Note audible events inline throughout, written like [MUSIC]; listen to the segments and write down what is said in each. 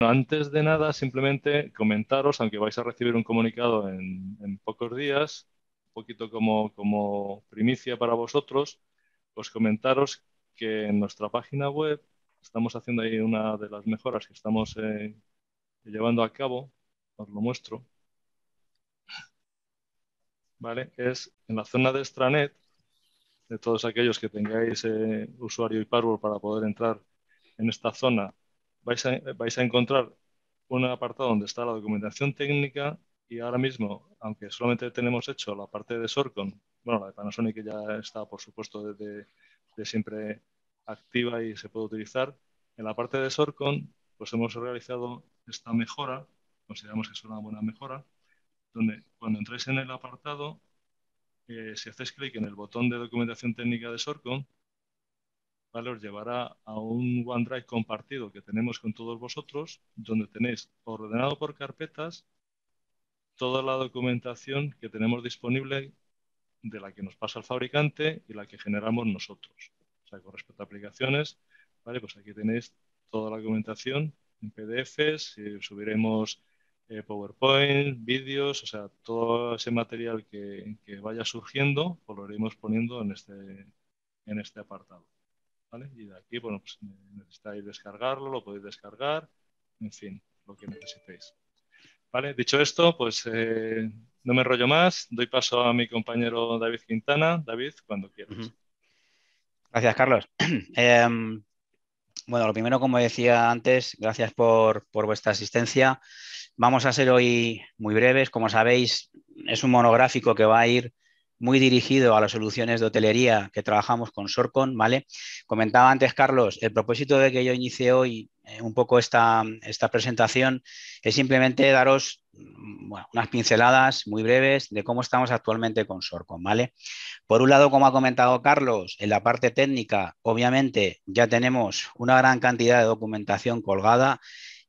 antes de nada, simplemente comentaros, aunque vais a recibir un comunicado en, pocos días, un poquito como, primicia para vosotros, os pues comentaros que en nuestra página web estamos haciendo ahí una de las mejoras que estamos eh, llevando a cabo, os lo muestro. ¿Vale? Es en la zona de extranet, de todos aquellos que tengáis eh, usuario y password para poder entrar en esta zona vais a, encontrar un apartado donde está la documentación técnica y ahora mismo, aunque solamente tenemos hecho la parte de Sorcon, bueno, la de Panasonic ya está, por supuesto, desde de siempre activa y se puede utilizar, en la parte de Sorcon, pues hemos realizado esta mejora, consideramos que es una buena mejora, donde cuando entréis en el apartado, eh, si hacéis clic en el botón de documentación técnica de Sorcon, os llevará a un OneDrive compartido que tenemos con todos vosotros, donde tenéis ordenado por carpetas toda la documentación que tenemos disponible de la que nos pasa el fabricante y la que generamos nosotros. O sea, con respecto a aplicaciones, ¿vale? pues aquí tenéis toda la documentación en PDFs, subiremos eh, PowerPoint, vídeos, o sea, todo ese material que, vaya surgiendo, pues lo iremos poniendo en este, este apartado. Y de aquí, bueno, pues necesitáis descargarlo, lo podéis descargar, en fin, lo que necesitéis. dicho esto, pues eh, no me enrollo más, doy paso a mi compañero David Quintana. David, cuando quieras. Gracias, Carlos. [CLEARS THROAT] Em, bueno, lo primero, como decía antes, gracias por, por vuestra asistencia. Vamos a ser hoy muy breves. Como sabéis, es un monográfico que va a ir muy dirigido a las soluciones de hotelería que trabajamos con Sorcon, ¿vale? Comentaba antes, Carlos, el propósito de que yo inicie hoy eh, un poco esta, esta presentación es simplemente daros mm, unas pinceladas muy breves de cómo estamos actualmente con Sorcon, ¿vale? Por un lado, como ha comentado Carlos, en la parte técnica, obviamente ya tenemos una gran cantidad de documentación colgada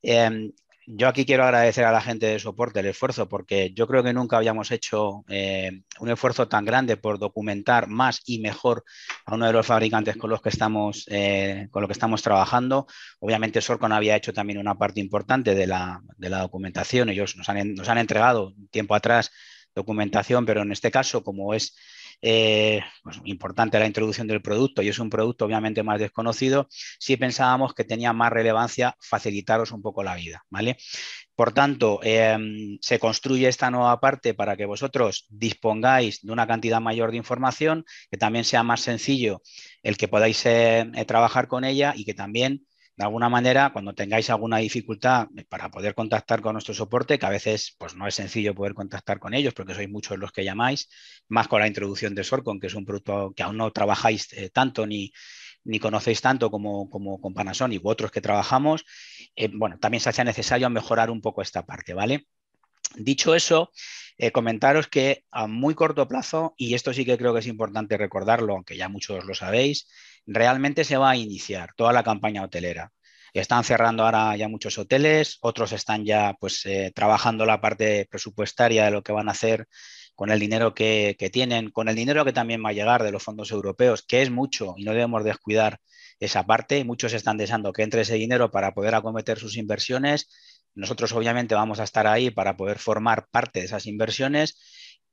em, yo aquí quiero agradecer a la gente de soporte el esfuerzo, porque yo creo que nunca habíamos hecho eh, un esfuerzo tan grande por documentar más y mejor a uno de los fabricantes con los que estamos, eh, con que estamos trabajando. Obviamente Sorcon había hecho también una parte importante de la, documentación. Ellos nos han entregado tiempo atrás documentación, pero en este caso, como es eh, pues, importante la introducción del producto y es un producto obviamente más desconocido, si pensábamos que tenía más relevancia facilitaros un poco la vida, ¿vale? Por tanto, em, se construye esta nueva parte para que vosotros dispongáis de una cantidad mayor de información, que también sea más sencillo el que podáis eh, trabajar con ella y que también de alguna manera, cuando tengáis alguna dificultad para poder contactar con nuestro soporte, que a veces pues, no es sencillo poder contactar con ellos porque sois muchos los que llamáis, más con la introducción de Sorcon, que es un producto que aún no trabajáis eh, tanto ni, conocéis tanto como, como, con Panasonic u otros que trabajamos, eh, bueno, también se hace necesario mejorar un poco esta parte, ¿vale? Dicho eso, eh, comentaros que a muy corto plazo, y esto sí que creo que es importante recordarlo, aunque ya muchos lo sabéis, realmente se va a iniciar toda la campaña hotelera. Están cerrando ahora ya muchos hoteles, otros están ya pues eh, trabajando la parte presupuestaria de lo que van a hacer con el dinero que, que, tienen, con el dinero que también va a llegar de los fondos europeos, que es mucho y no debemos descuidar esa parte. Muchos están deseando que entre ese dinero para poder acometer sus inversiones. Nosotros obviamente vamos a estar ahí para poder formar parte de esas inversiones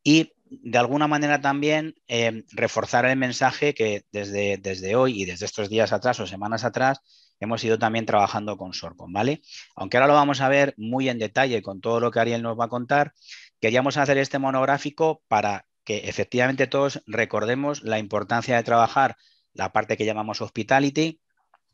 y de alguna manera también em, reforzar el mensaje que desde, desde hoy y desde estos días atrás o semanas atrás hemos ido también trabajando con Sorcom, ¿vale? Aunque ahora lo vamos a ver muy en detalle con todo lo que Ariel nos va a contar, queríamos hacer este monográfico para que efectivamente todos recordemos la importancia de trabajar la parte que llamamos hospitality,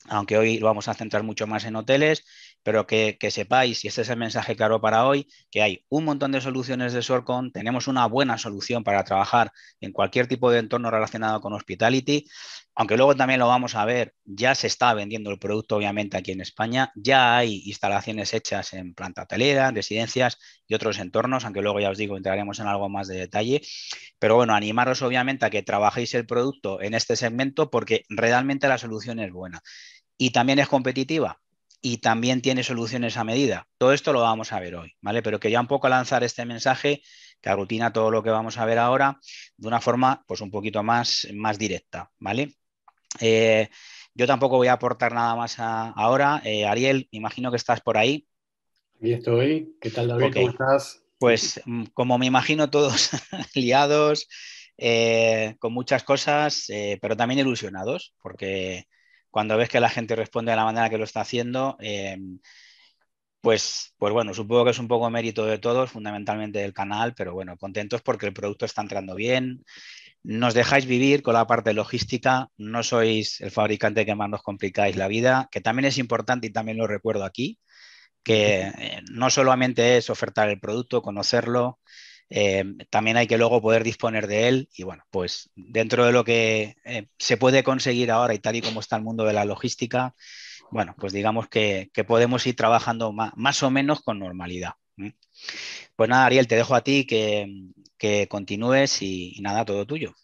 aunque hoy lo vamos a centrar mucho más en hoteles, pero que, sepáis, y este es el mensaje claro para hoy, que hay un montón de soluciones de Sorcon, tenemos una buena solución para trabajar en cualquier tipo de entorno relacionado con hospitality, aunque luego también lo vamos a ver, ya se está vendiendo el producto obviamente aquí en España, ya hay instalaciones hechas en planta hotelera, residencias y otros entornos, aunque luego ya os digo, entraremos en algo más de detalle, pero bueno, animaros obviamente a que trabajéis el producto en este segmento porque realmente la solución es buena. Y también es competitiva, y también tiene soluciones a medida. Todo esto lo vamos a ver hoy, ¿vale? Pero quería un poco lanzar este mensaje que aglutina todo lo que vamos a ver ahora de una forma pues un poquito más, más directa, ¿vale? Eh, yo tampoco voy a aportar nada más ahora. Eh, Ariel, imagino que estás por ahí. Aquí estoy. ¿Qué tal, David? ¿Cómo estás? Pues mm, como me imagino todos [LAUGHS] liados, eh, con muchas cosas, pero también ilusionados, porque cuando ves que la gente responde de la manera que lo está haciendo, eh, pues, pues bueno, supongo que es un poco mérito de todos, fundamentalmente del canal, pero bueno, contentos porque el producto está entrando bien, nos dejáis vivir con la parte logística, no sois el fabricante que más nos complicáis la vida, que también es importante y también lo recuerdo aquí, que eh, no solamente es ofertar el producto, conocerlo, Em, también hay que luego poder disponer de él y bueno, pues dentro de lo que eh, se puede conseguir ahora y tal y como está el mundo de la logística, bueno, pues digamos que, podemos ir trabajando más, más, o menos con normalidad. Pues nada, Ariel, te dejo a ti que, continúes y, nada, todo tuyo.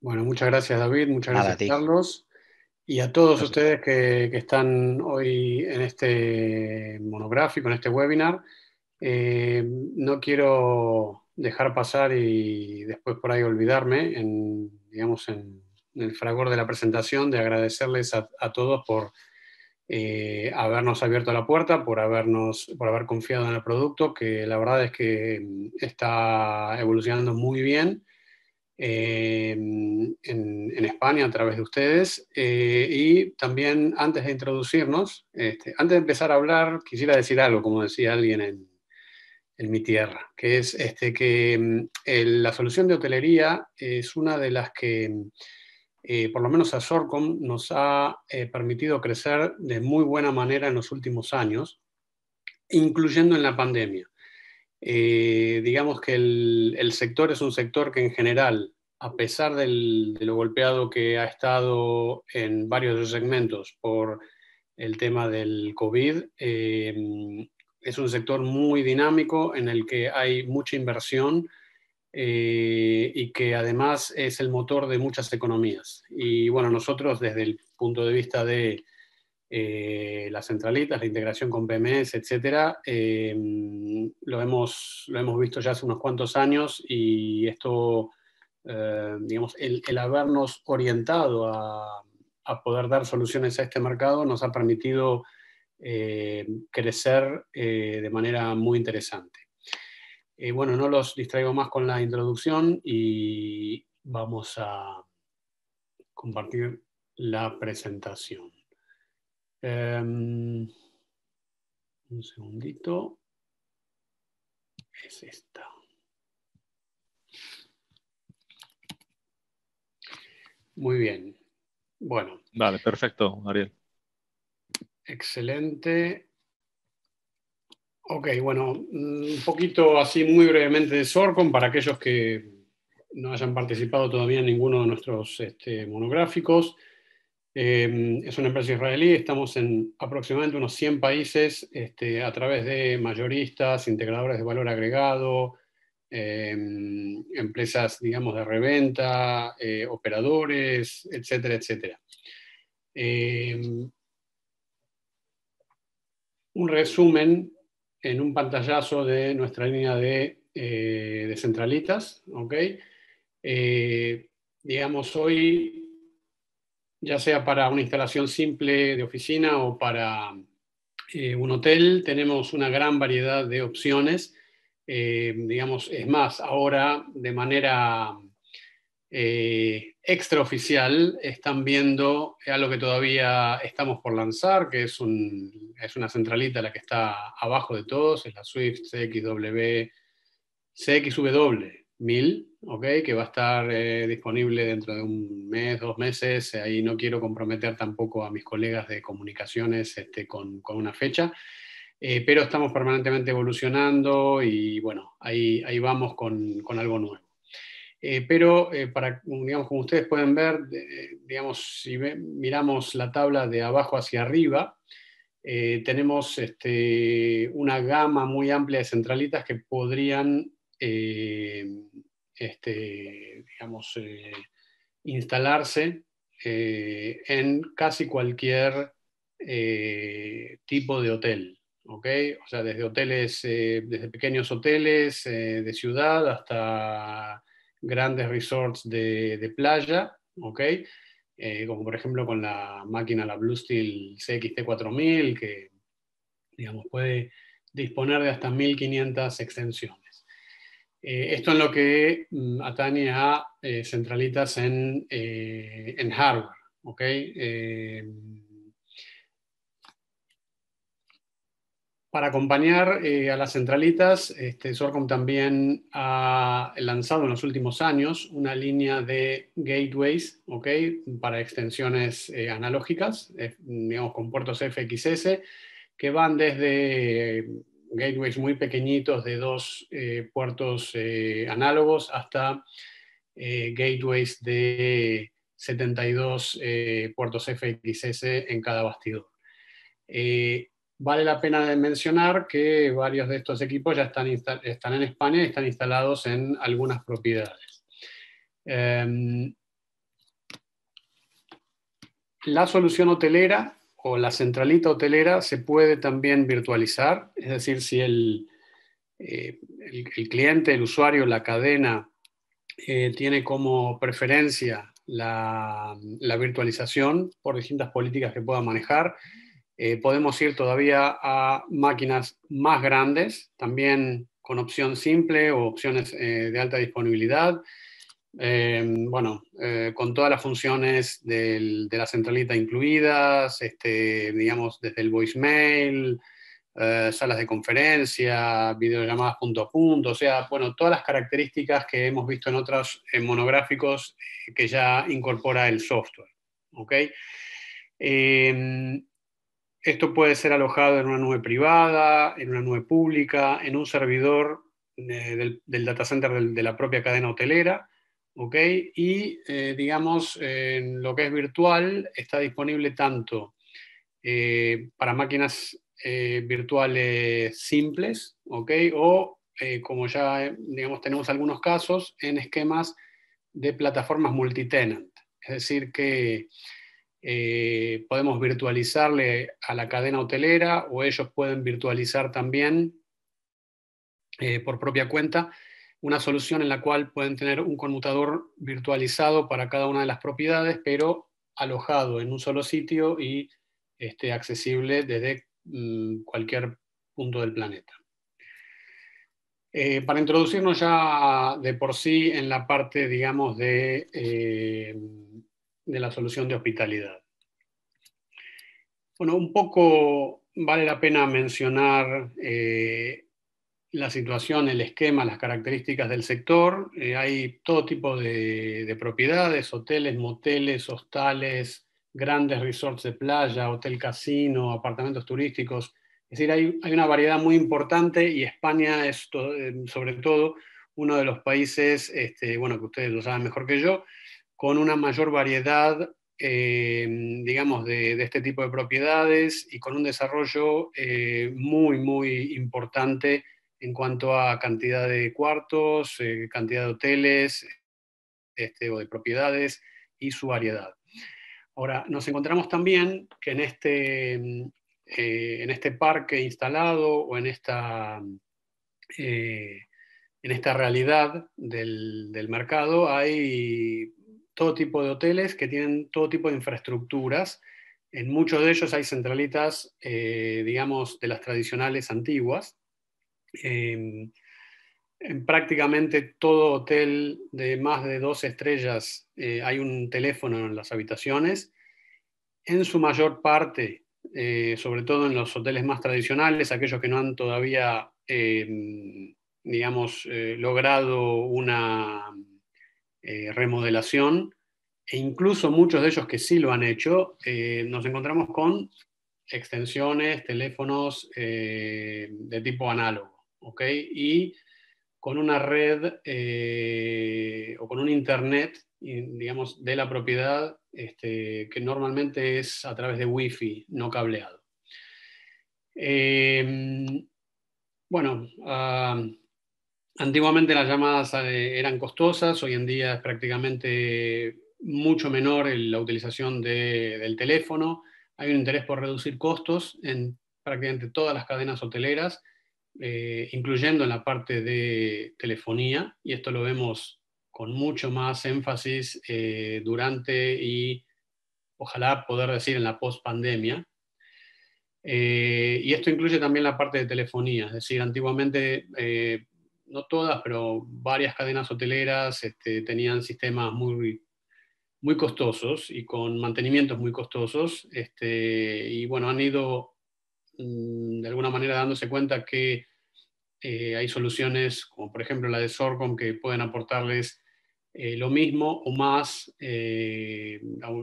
Bueno, muchas gracias David, muchas gracias Carlos y a todos ustedes que, están hoy en este monográfico, en este webinar. Eh, no quiero dejar pasar y después por ahí olvidarme, en, digamos, en, el fragor de la presentación, de agradecerles a, todos por eh, habernos abierto la puerta, por, habernos, por haber confiado en el producto, que la verdad es que mm, está evolucionando muy bien. Eh, en, España a través de ustedes. Eh, y también antes de introducirnos, este, antes de empezar a hablar, quisiera decir algo, como decía alguien en, en Mi Tierra, que es este, que mm, la solución de hotelería es una de las que, mm, eh, por lo menos a Sorcom, nos ha eh, permitido crecer de muy buena manera en los últimos años, incluyendo en la pandemia. Eh, digamos que el, sector es un sector que en general, a pesar de lo golpeado que ha estado en varios segmentos por el tema del COVID, es un sector muy dinámico en el que hay mucha inversión eh, y que además es el motor de muchas economías. Y bueno, nosotros desde el punto de vista de eh, las centralitas, la integración con PMS, etc., eh, lo, hemos, lo hemos visto ya hace unos cuantos años y esto, digamos, el, el, habernos orientado a, a poder dar soluciones a este mercado nos ha permitido eh, crecer eh, de manera muy interesante. Eh, bueno, no los distraigo más con la introducción y vamos a compartir la presentación. Em, un segundito. Es esta. Muy bien. Bueno. Vale, perfecto, Ariel. Excelente. Ok, bueno, mm, un poquito así muy brevemente de Sorcom para aquellos que no hayan participado todavía en ninguno de nuestros este, monográficos. Em, es una empresa israelí, estamos en aproximadamente unos 100 países este, a través de mayoristas, integradores de valor agregado, em, empresas, digamos, de reventa, eh, operadores, etcétera, etcétera. Em, un resumen en un pantallazo de nuestra línea de, eh, centralitas. Eh, digamos, hoy, ya sea para una instalación simple de oficina o para eh, un hotel, tenemos una gran variedad de opciones. digamos, es más, ahora de manera extraoficial están viendo eh, algo que todavía estamos por lanzar, que es, un, es una centralita la que está abajo de todos, es la Swift CXW, CXW 1000, que va a estar eh, disponible dentro de un mes, dos meses. Ahí no quiero comprometer tampoco a mis colegas de comunicaciones este, con, una fecha. Eh, pero estamos permanentemente evolucionando y bueno, ahí, ahí vamos con algo nuevo. Eh, pero eh, para, digamos, como ustedes pueden ver, digamos, si miramos la tabla de abajo hacia arriba, eh, tenemos este, una gama muy amplia de centralitas que podrían este, digamos, instalarse en casi cualquier tipo de hotel. O sea, desde hoteles, desde pequeños hoteles de ciudad hasta grandes resorts de, playa, ¿ok? Eh, como por ejemplo con la máquina, la Blue Steel CXT4000, que digamos, puede disponer de hasta 1500 extensiones. Eh, esto en lo que mm, atañe a eh, centralitas en, hardware. ok. para acompañar eh, a las centralitas, este, Sorcom también ha lanzado en los últimos años una línea de gateways para extensiones eh, analógicas, eh, digamos, con puertos FXS, que van desde gateways muy pequeñitos de dos puertos análogos hasta gateways de 72 puertos FXS en cada bastidor. Vale la pena mencionar que varios de estos equipos ya están, están en España y están instalados en algunas propiedades. Em, la solución hotelera o la centralita hotelera se puede también virtualizar, es decir, si el, eh, cliente, el usuario, la cadena eh, tiene como preferencia la, la, virtualización por distintas políticas que pueda manejar, eh, podemos ir todavía a máquinas más grandes, también con opción simple o opciones eh, de alta disponibilidad. Eh, bueno, con todas las funciones de la centralita incluidas, este, digamos, desde el voicemail, salas de conferencia, videollamadas punto a punto, o sea, bueno, todas las características que hemos visto en otros monográficos que ya incorpora el software. ¿ok?, esto puede ser alojado en una nube privada, en una nube pública, en un servidor eh, del, data center de la propia cadena hotelera. Y eh, digamos, lo que es virtual, está disponible tanto eh, para máquinas virtuales simples, o como ya digamos, tenemos algunos casos, en esquemas de plataformas multitenant. Es decir, que eh, podemos virtualizarle a la cadena hotelera o ellos pueden virtualizar también eh, por propia cuenta una solución en la cual pueden tener un conmutador virtualizado para cada una de las propiedades, pero alojado en un solo sitio y este, accesible desde mm, cualquier punto del planeta. Eh, para introducirnos ya de por sí en la parte, digamos, de de la solución de hospitalidad. Bueno, un poco vale la pena mencionar eh, la situación, el esquema, las características del sector. Eh, hay todo tipo de, propiedades, hoteles, moteles, hostales, grandes resorts de playa, hotel casino, apartamentos turísticos. Es decir, hay, una variedad muy importante y España es eh, sobre todo uno de los países, este, bueno, que ustedes lo saben mejor que yo, con una mayor variedad, eh, digamos, de, este tipo de propiedades y con un desarrollo eh, muy, muy importante en cuanto a cantidad de cuartos, eh, cantidad de hoteles este, o de propiedades y su variedad. Ahora, nos encontramos también que en este, en este parque instalado o en esta en esta realidad del, mercado hay todo tipo de hoteles que tienen todo tipo de infraestructuras. En muchos de ellos hay centralitas, eh, digamos, de las tradicionales antiguas. Em, en prácticamente todo hotel de más de dos estrellas eh, hay un teléfono en las habitaciones. En su mayor parte, eh, sobre todo en los hoteles más tradicionales, aquellos que no han todavía, em, digamos, logrado una eh, remodelación, e incluso muchos de ellos que sí lo han hecho, eh, nos encontramos con extensiones, teléfonos eh, de tipo análogo, ¿ok? Y con una red o con un internet, digamos, de la propiedad, este, que normalmente es a través de wifi, no cableado. bueno, ah, Antiguamente las llamadas eh, eran costosas, hoy en día es prácticamente mucho menor la utilización del teléfono. Hay un interés por reducir costos en prácticamente todas las cadenas hoteleras, eh, incluyendo en la parte de telefonía, y esto lo vemos con mucho más énfasis eh, durante y ojalá poder decir en la post-pandemia. y esto incluye también la parte de telefonía, es decir, antiguamente no todas, pero varias cadenas hoteleras este, tenían sistemas muy, muy costosos y con mantenimientos muy costosos. Este, y bueno, han ido mm, de alguna manera dándose cuenta que eh, hay soluciones como por ejemplo la de Sorcom que pueden aportarles eh, lo mismo o más, eh,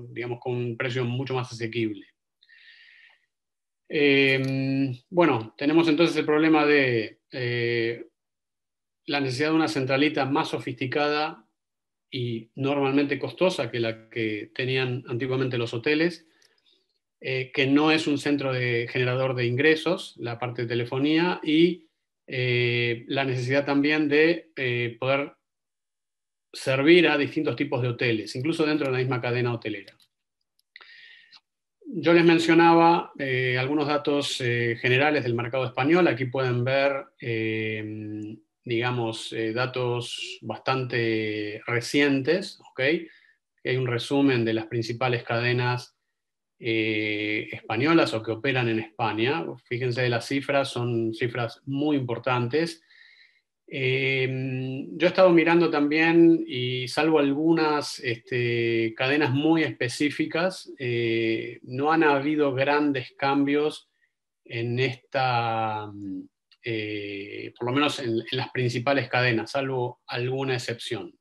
digamos, con un precio mucho más asequible. Em, bueno, tenemos entonces el problema de la necesidad de una centralita más sofisticada y normalmente costosa que la que tenían antiguamente los hoteles, eh, que no es un centro de generador de ingresos, la parte de telefonía, y eh, la necesidad también de eh, poder servir a distintos tipos de hoteles, incluso dentro de la misma cadena hotelera. Yo les mencionaba algunos datos generales del mercado español. Aquí pueden ver digamos, eh, datos bastante recientes, ¿ok? Hay un resumen de las principales cadenas eh, españolas o que operan en España. Fíjense de las cifras, son cifras muy importantes. Eh, yo he estado mirando también, y salvo algunas este, cadenas muy específicas, no han habido grandes cambios en esta eh, por lo menos en, las principales cadenas, salvo alguna excepción.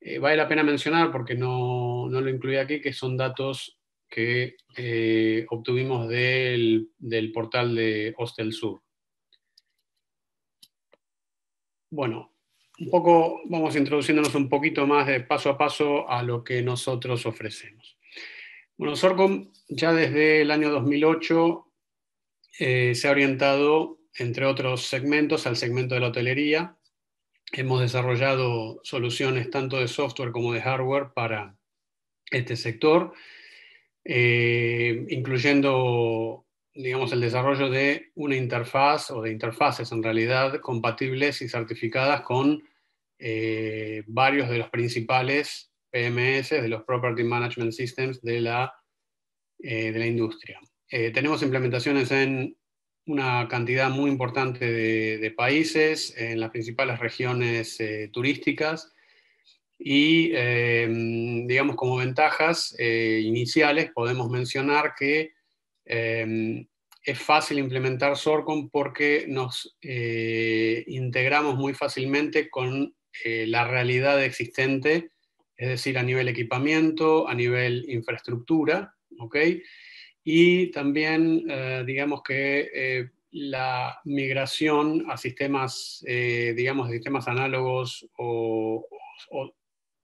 Eh, vale la pena mencionar, porque no, lo incluí aquí, que son datos que eh, obtuvimos del, del, portal de Hostel Sur. Bueno, un poco vamos introduciéndonos un poquito más de paso a paso a lo que nosotros ofrecemos. Bueno, Sorcom ya desde el año 2008 se ha orientado entre otros segmentos, al segmento de la hotelería. Hemos desarrollado soluciones tanto de software como de hardware para este sector, eh, incluyendo digamos, el desarrollo de una interfaz o de interfaces en realidad compatibles y certificadas con eh, varios de los principales PMS, de los Property Management Systems de la, eh, de la industria. tenemos implementaciones en una cantidad muy importante de, países en las principales regiones eh, turísticas y, eh, digamos, como ventajas eh, iniciales podemos mencionar que es fácil implementar Sorcom porque nos integramos muy fácilmente con la realidad existente, es decir, a nivel equipamiento, a nivel infraestructura, ¿ok?, y también eh, digamos que eh, la migración a sistemas, eh, digamos, de sistemas análogos o,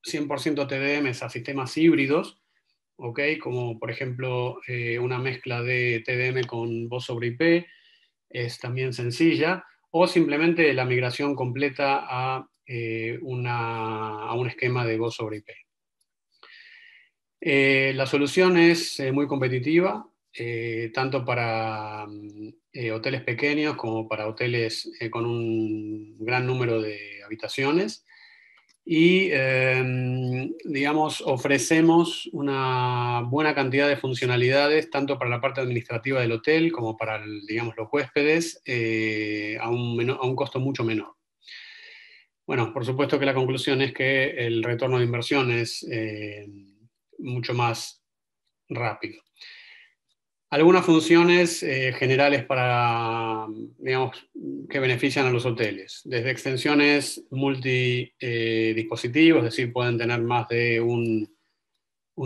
100% TDMs a sistemas híbridos, ¿okay? como por ejemplo una mezcla de TDM con voz sobre IP, es también sencilla, o simplemente la migración completa a, una, a un esquema de voz sobre IP. Eh, la solución es eh, muy competitiva, eh, tanto para mm, hoteles pequeños como para hoteles con un gran número de habitaciones. Y, mm, digamos, ofrecemos una buena cantidad de funcionalidades, tanto para la parte administrativa del hotel como para, digamos, los huéspedes, a un, costo mucho menor. Bueno, por supuesto que la conclusión es que el retorno de inversiones mucho más rápido. Algunas funciones eh, generales para, que benefician a los hoteles, desde extensiones multidispositivos, es decir, pueden tener más de un,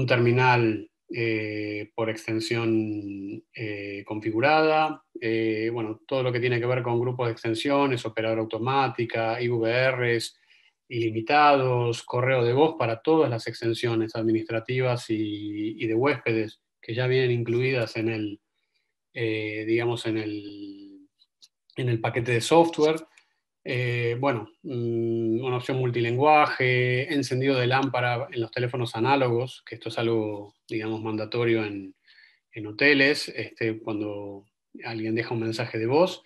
terminal eh, por extensión eh, configurada, bueno, todo lo que tiene que ver con grupos de extensiones, operador automática, IVRs, ilimitados, correo de voz para todas las extensiones administrativas y, de huéspedes que ya vienen incluidas en el, eh, digamos, en el, en el paquete de software. Eh, bueno, mm, una opción multilenguaje, encendido de lámpara en los teléfonos análogos, que esto es algo, digamos, mandatorio en, hoteles, este, cuando alguien deja un mensaje de voz.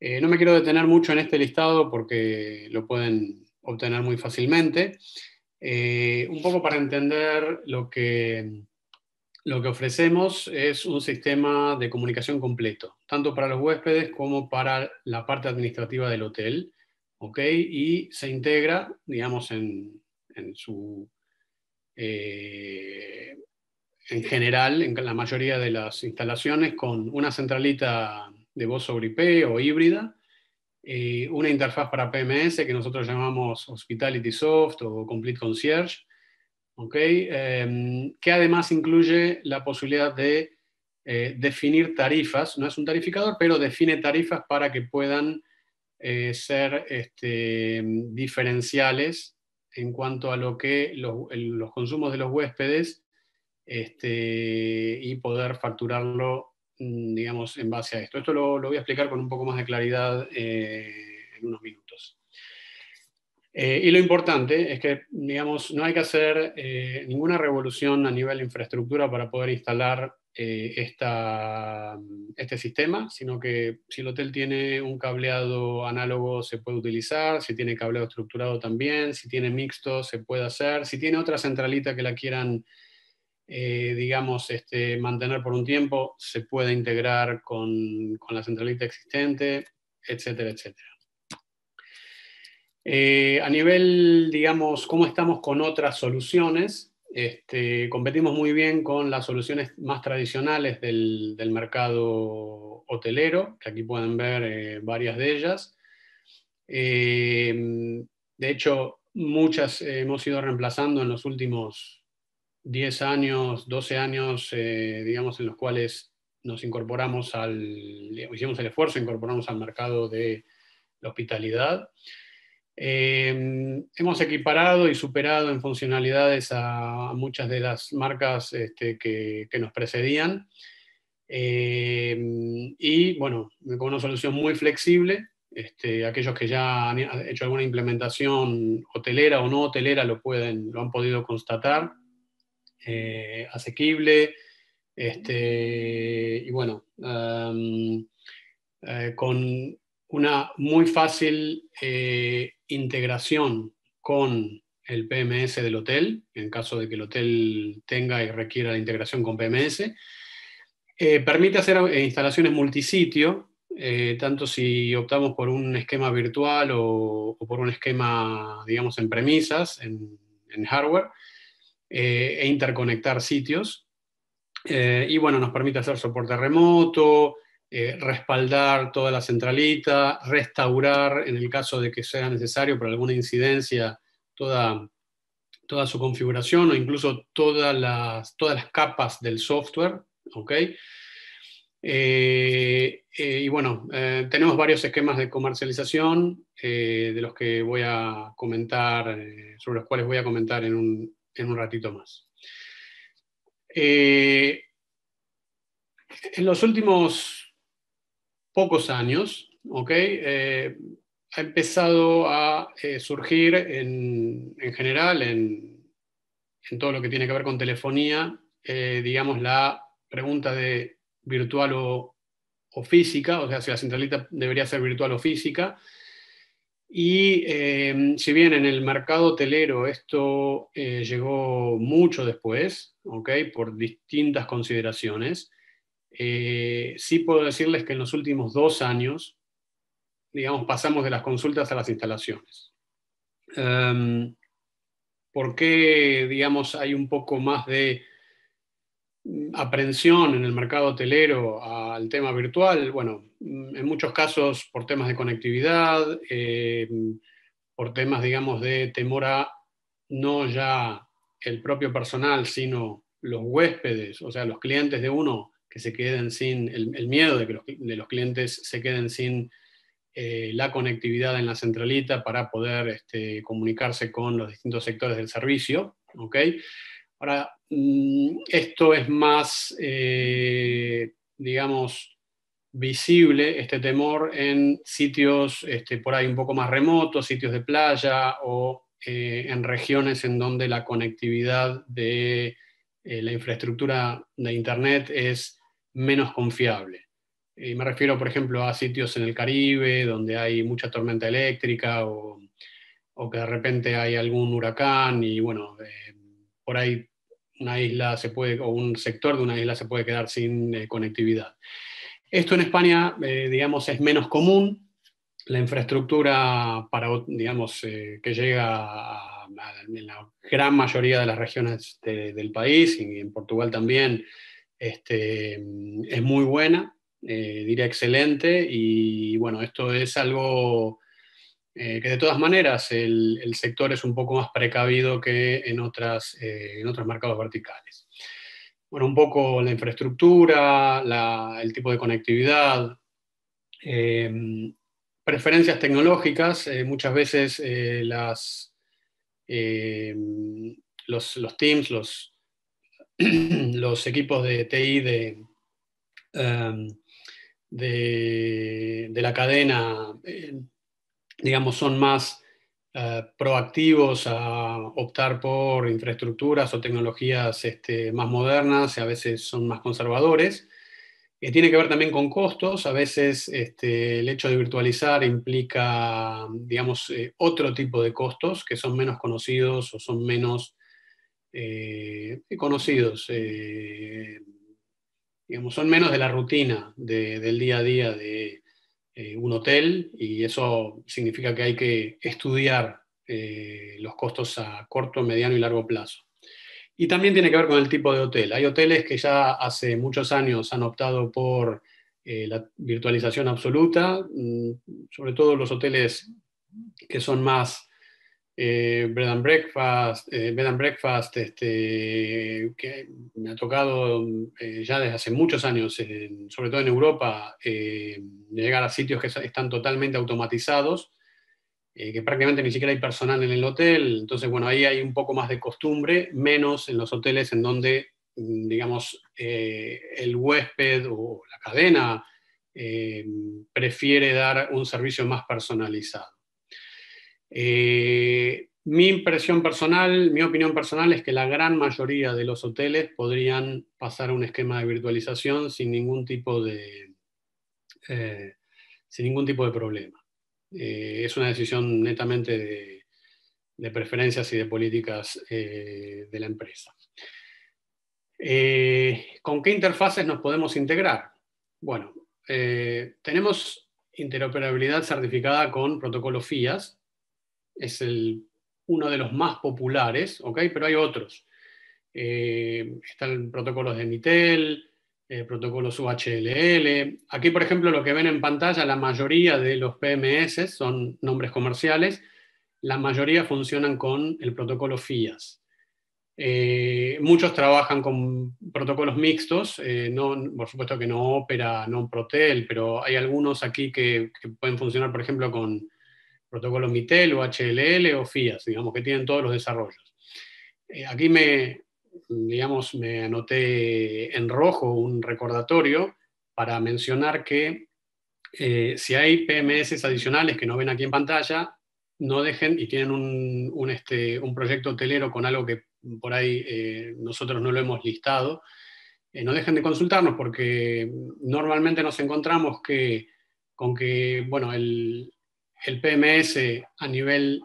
Eh, no me quiero detener mucho en este listado porque lo pueden obtener muy fácilmente. Eh, un poco para entender lo que, lo que ofrecemos es un sistema de comunicación completo, tanto para los huéspedes como para la parte administrativa del hotel, ¿ok? Y se integra, digamos, en, su... Eh, en general, en la mayoría de las instalaciones, con una centralita de voz sobre IP o híbrida, eh, una interfaz para PMS que nosotros llamamos Hospitality Soft o Complete Concierge, em, que además incluye la posibilidad de eh, definir tarifas, no es un tarificador, pero define tarifas para que puedan eh, ser este, diferenciales en cuanto a lo que los, consumos de los huéspedes este, y poder facturarlo Mm, digamos, en base a esto. Esto lo, lo voy a explicar con un poco más de claridad eh, en unos minutos. Eh, y lo importante es que, digamos, no hay que hacer eh, ninguna revolución a nivel de infraestructura para poder instalar esta, este sistema, sino que si el hotel tiene un cableado análogo se puede utilizar, si tiene cableado estructurado también, si tiene mixto se puede hacer, si tiene otra centralita que la quieran eh, digamos, este, mantener por un tiempo, se puede integrar con, la centralita existente, etcétera, etcétera. Eh, a nivel, digamos, cómo estamos con otras soluciones, este, competimos muy bien con las soluciones más tradicionales del, mercado hotelero, que aquí pueden ver eh, varias de ellas. de hecho, muchas hemos ido reemplazando en los últimos 10 años, 12 años, eh, digamos, en los cuales nos incorporamos al, hicimos el esfuerzo, incorporamos al mercado de la hospitalidad. Em, hemos equiparado y superado en funcionalidades a, muchas de las marcas este, que, nos precedían. Em, y bueno, con una solución muy flexible, este, aquellos que ya han hecho alguna implementación hotelera o no hotelera lo, pueden, lo han podido constatar. Eh, asequible, este, y bueno, eh, con una muy fácil eh, integración con el PMS del hotel, en caso de que el hotel tenga y requiera la integración con PMS. permite hacer instalaciones multisitio, tanto si optamos por un esquema virtual o, por un esquema, digamos, en premisas, en hardware. Eh, e interconectar sitios. Eh, y bueno, nos permite hacer soporte remoto, eh, respaldar toda la centralita, restaurar en el caso de que sea necesario por alguna incidencia toda, toda su configuración o incluso todas las, todas las capas del software. y bueno, tenemos varios esquemas de comercialización de los que voy a comentar, sobre los cuales voy a comentar en un, en un ratito más. Eh, en los últimos pocos años, eh, ha empezado a eh, surgir en, general, en, todo lo que tiene que ver con telefonía, digamos, la pregunta de virtual o, física, o sea, si la centralita debería ser virtual o física, y eh, si bien en el mercado hotelero esto eh, llegó mucho después, ¿okay? por distintas consideraciones, eh, sí puedo decirles que en los últimos dos años, digamos, pasamos de las consultas a las instalaciones. Em, ¿Por qué, digamos, hay un poco más de aprensión en el mercado hotelero al tema virtual, bueno, en muchos casos por temas de conectividad, eh, por temas, digamos, de temor a no ya el propio personal, sino los huéspedes, o sea, los clientes de uno que se queden sin, el, miedo de que los, de los, clientes se queden sin eh, la conectividad en la centralita para poder este, comunicarse con los distintos sectores del servicio, ¿ok? Ahora, Mm, esto es más, eh, digamos, visible, este temor, en sitios este, por ahí un poco más remotos, sitios de playa o eh, en regiones en donde la conectividad de eh, la infraestructura de Internet es menos confiable. Y me refiero, por ejemplo, a sitios en el Caribe, donde hay mucha tormenta eléctrica o, o que de repente hay algún huracán y, bueno, por ahí una isla se puede, o un sector de una isla se puede quedar sin eh, conectividad. Esto en España, eh, digamos, es menos común. La infraestructura para, digamos, eh, que llega a, la gran mayoría de las regiones del país y en Portugal también este, es muy buena, diría excelente. Y bueno, esto es algo eh, que de todas maneras el, sector es un poco más precavido que en, otras, eh, en otros mercados verticales. Bueno, un poco la infraestructura, el tipo de conectividad, eh, preferencias tecnológicas, muchas veces las, los, teams, los, [CLEARS THROAT] equipos de TI em, de, la cadena digamos, son más eh, proactivos a optar por infraestructuras o tecnologías este, más modernas, y a veces son más conservadores. que eh, tiene que ver también con costos, a veces este, el hecho de virtualizar implica, digamos, eh, otro tipo de costos que son menos conocidos o son menos conocidos, digamos, son menos de la rutina del día a día de, eh, un hotel y eso significa que hay que estudiar eh, los costos a corto, mediano y largo plazo. Y también tiene que ver con el tipo de hotel. Hay hoteles que ya hace muchos años han optado por eh, la virtualización absoluta, mm, sobre todo los hoteles que son más eh, and Breakfast, eh, Breakfast, este, que me ha tocado eh, ya desde hace muchos años, sobre todo en Europa, eh, llegar a sitios que están totalmente automatizados, que prácticamente ni siquiera hay personal en el hotel, entonces bueno, ahí hay un poco más de costumbre, menos en los hoteles en donde, mm, digamos, el huésped o la cadena prefiere dar un servicio más personalizado. Eh, mi impresión personal, mi opinión personal es que la gran mayoría de los hoteles podrían pasar a un esquema de virtualización sin ningún tipo de, eh, sin ningún tipo de problema. Eh, es una decisión netamente de, preferencias y de políticas de la empresa. ¿Con qué interfaces nos podemos integrar? Bueno, tenemos interoperabilidad certificada con protocolos FIAS, es el, uno de los más populares, ¿okay? pero hay otros. Eh, están protocolos de Mitel, eh, protocolos UHLL. Aquí, por ejemplo, lo que ven en pantalla, la mayoría de los PMS son nombres comerciales, la mayoría funcionan con el protocolo FIAS. Eh, muchos trabajan con protocolos mixtos, no, por supuesto que no Opera, no Protel, pero hay algunos aquí que pueden funcionar, por ejemplo, con protocolo MITEL o HLL o FIAS, digamos, que tienen todos los desarrollos. Eh, aquí me, digamos, me anoté en rojo un recordatorio para mencionar que eh, si hay PMS adicionales que no ven aquí en pantalla, no dejen y tienen un, este, proyecto hotelero con algo que por ahí eh, nosotros no lo hemos listado, no dejen de consultarnos porque normalmente nos encontramos que con que bueno, el, el PMS a nivel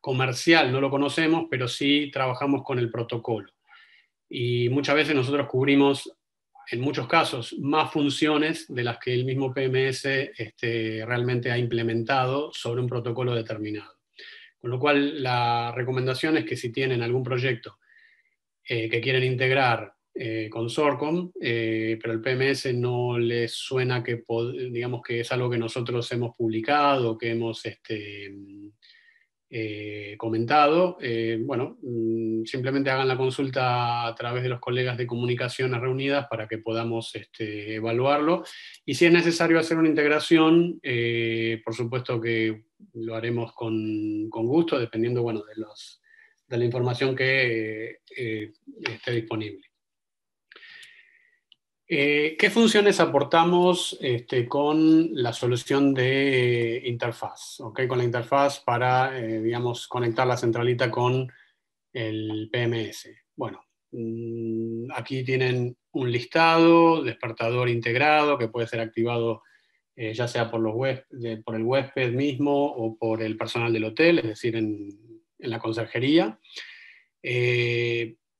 comercial no lo conocemos, pero sí trabajamos con el protocolo. Y muchas veces nosotros cubrimos, en muchos casos, más funciones de las que el mismo PMS este, realmente ha implementado sobre un protocolo determinado. Con lo cual, la recomendación es que si tienen algún proyecto eh, que quieren integrar eh, con Sorcom, eh, pero el PMS no les suena que, digamos que es algo que nosotros hemos publicado, que hemos este, eh, comentado. bueno, mm, simplemente hagan la consulta a través de los colegas de comunicaciones reunidas para que podamos este, evaluarlo. Y si es necesario hacer una integración, por supuesto que lo haremos con, gusto, dependiendo bueno, de la información que esté disponible. Eh, ¿Qué funciones aportamos este, con la solución de eh, interfaz? ¿Okay? Con la interfaz para, eh, digamos, conectar la centralita con el PMS. Bueno, mm, aquí tienen un listado, despertador integrado, que puede ser activado ya sea por, el huésped mismo o por el personal del hotel, es decir, en, en la conserjería.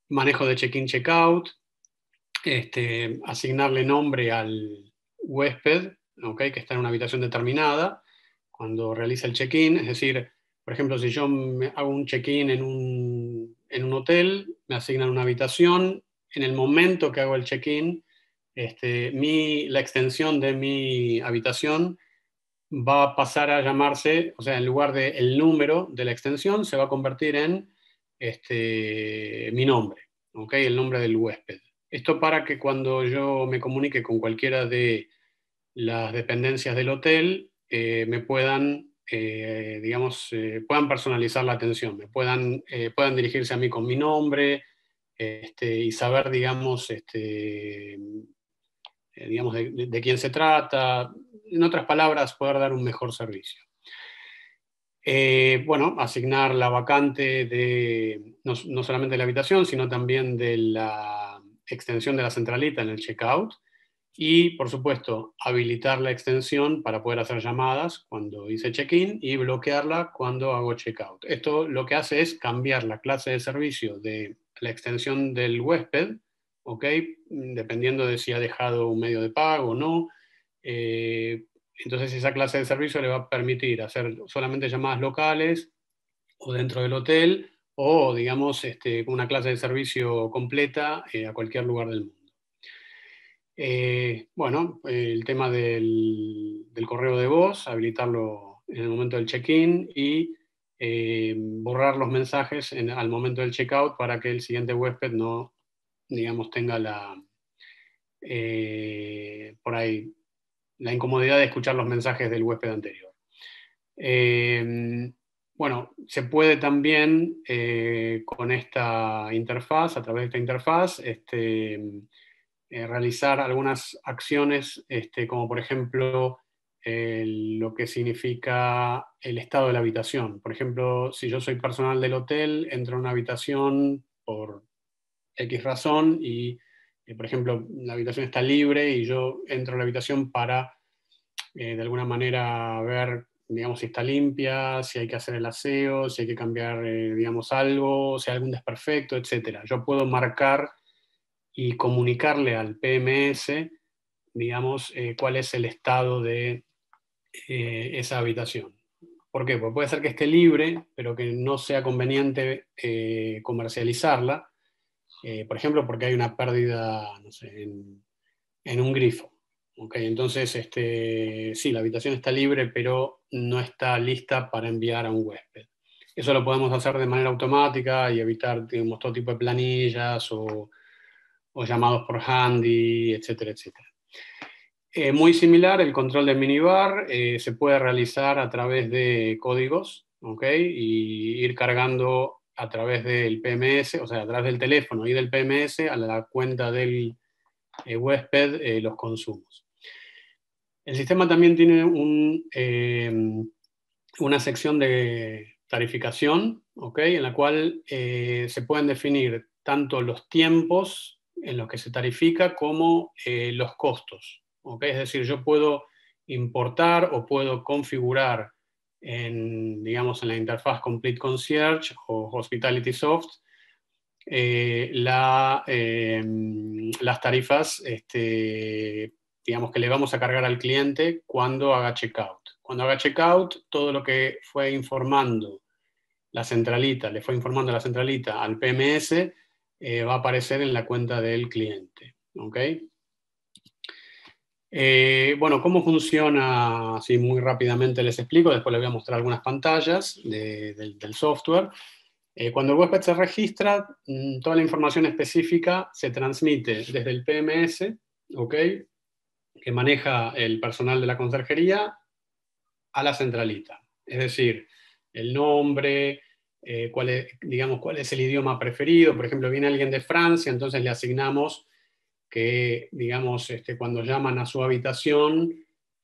manejo de check-in, check-out este, asignarle nombre al huésped, okay, que está en una habitación determinada, cuando realiza el check-in. Es decir, por ejemplo, si yo hago un check-in en un, hotel, me asignan una habitación, en el momento que hago el check-in, este, la extensión de mi habitación va a pasar a llamarse, o sea, en lugar del número de la extensión, se va a convertir en este, mi nombre, okay, el nombre del huésped. Esto para que cuando yo me comunique con cualquiera de las dependencias del hotel, eh, me puedan, eh, digamos, eh, puedan personalizar la atención, me puedan, puedan dirigirse a mí con mi nombre este, y saber, digamos, este, digamos de, quién se trata, en otras palabras, poder dar un mejor servicio. bueno, asignar la vacante de no, no solamente de la habitación, sino también de la extensión de la centralita en el checkout y, por supuesto, habilitar la extensión para poder hacer llamadas cuando hice check-in y bloquearla cuando hago checkout. Esto lo que hace es cambiar la clase de servicio de la extensión del huésped, ¿ok? Dependiendo de si ha dejado un medio de pago o no. Eh, entonces esa clase de servicio le va a permitir hacer solamente llamadas locales o dentro del hotel o, digamos, este, una clase de servicio completa eh, a cualquier lugar del mundo. Eh, bueno, eh, el tema del, correo de voz, habilitarlo en el momento del check-in y borrar los mensajes al momento del check-out para que el siguiente huésped no, digamos, tenga la, por ahí, la incomodidad de escuchar los mensajes del huésped anterior. Bueno, se puede también eh, con esta interfaz, a través de esta interfaz, este, mm, eh, realizar algunas acciones, este, como por ejemplo eh, lo que significa el estado de la habitación. Por ejemplo, si yo soy personal del hotel, entro a una habitación por X razón y, por ejemplo, la habitación está libre y yo entro a la habitación para, de alguna manera, ver digamos, si está limpia, si hay que hacer el aseo, si hay que cambiar, eh, digamos, algo, si hay algún desperfecto, etc. Yo puedo marcar y comunicarle al PMS, digamos, eh, cuál es el estado de eh, esa habitación. ¿Por qué? Pues puede ser que esté libre, pero que no sea conveniente comercializarla, por ejemplo, porque hay una pérdida no sé, en un grifo entonces, este, sí, la habitación está libre, pero no está lista para enviar a un huésped. Eso lo podemos hacer de manera automática y evitar, todo tipo de planillas o, llamados por handy, etcétera, etcétera. Eh, muy similar, el control del minibar eh, se puede realizar a través de códigos, ¿ok? Y ir cargando a través del PMS, o sea, a través del teléfono y del PMS a la cuenta del eh, huésped los consumos. El sistema también tiene eh, una sección de tarificación, en la cual eh, se pueden definir tanto los tiempos en los que se tarifica como eh, los costos. Es decir, yo puedo importar o puedo configurar en, digamos, en la interfaz Complete Concierge o Hospitality Soft, las tarifas este, digamos que le vamos a cargar al cliente cuando haga checkout. Cuando haga checkout, todo lo que fue informando la centralita, le fue informando la centralita al PMS, eh, va a aparecer en la cuenta del cliente. ¿okay? Eh, bueno, ¿cómo funciona? Así muy rápidamente les explico, después les voy a mostrar algunas pantallas del software. Eh, cuando el huésped se registra, mm, toda la información específica se transmite desde el PMS, ¿okay? maneja el personal de la conserjería a la centralita. Es decir, el nombre, eh, cuál es, digamos, cuál es el idioma preferido. Por ejemplo, viene alguien de Francia, entonces le asignamos que, digamos, este, cuando llaman a su habitación,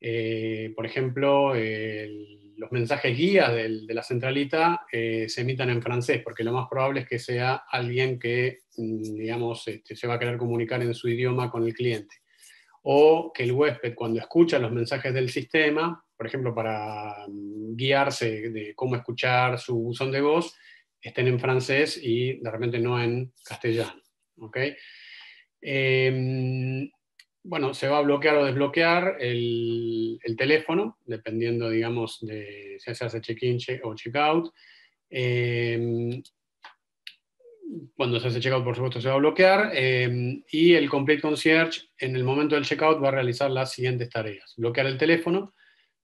eh, por ejemplo, los mensajes guías de la centralita eh, se emitan en francés, porque lo más probable es que sea alguien que, mm, digamos, este, se va a querer comunicar en su idioma con el cliente o que el huésped cuando escucha los mensajes del sistema, por ejemplo, para mm, guiarse de cómo escuchar su son de voz, estén en francés y de repente no en castellano. Em, bueno, se va a bloquear o desbloquear el, teléfono, dependiendo, digamos, de si se hace check-in o check-out. Em, cuando se hace checkout, por supuesto, se va a bloquear. Eh, y el Complete Concierge, en el momento del checkout, va a realizar las siguientes tareas. Bloquear el teléfono,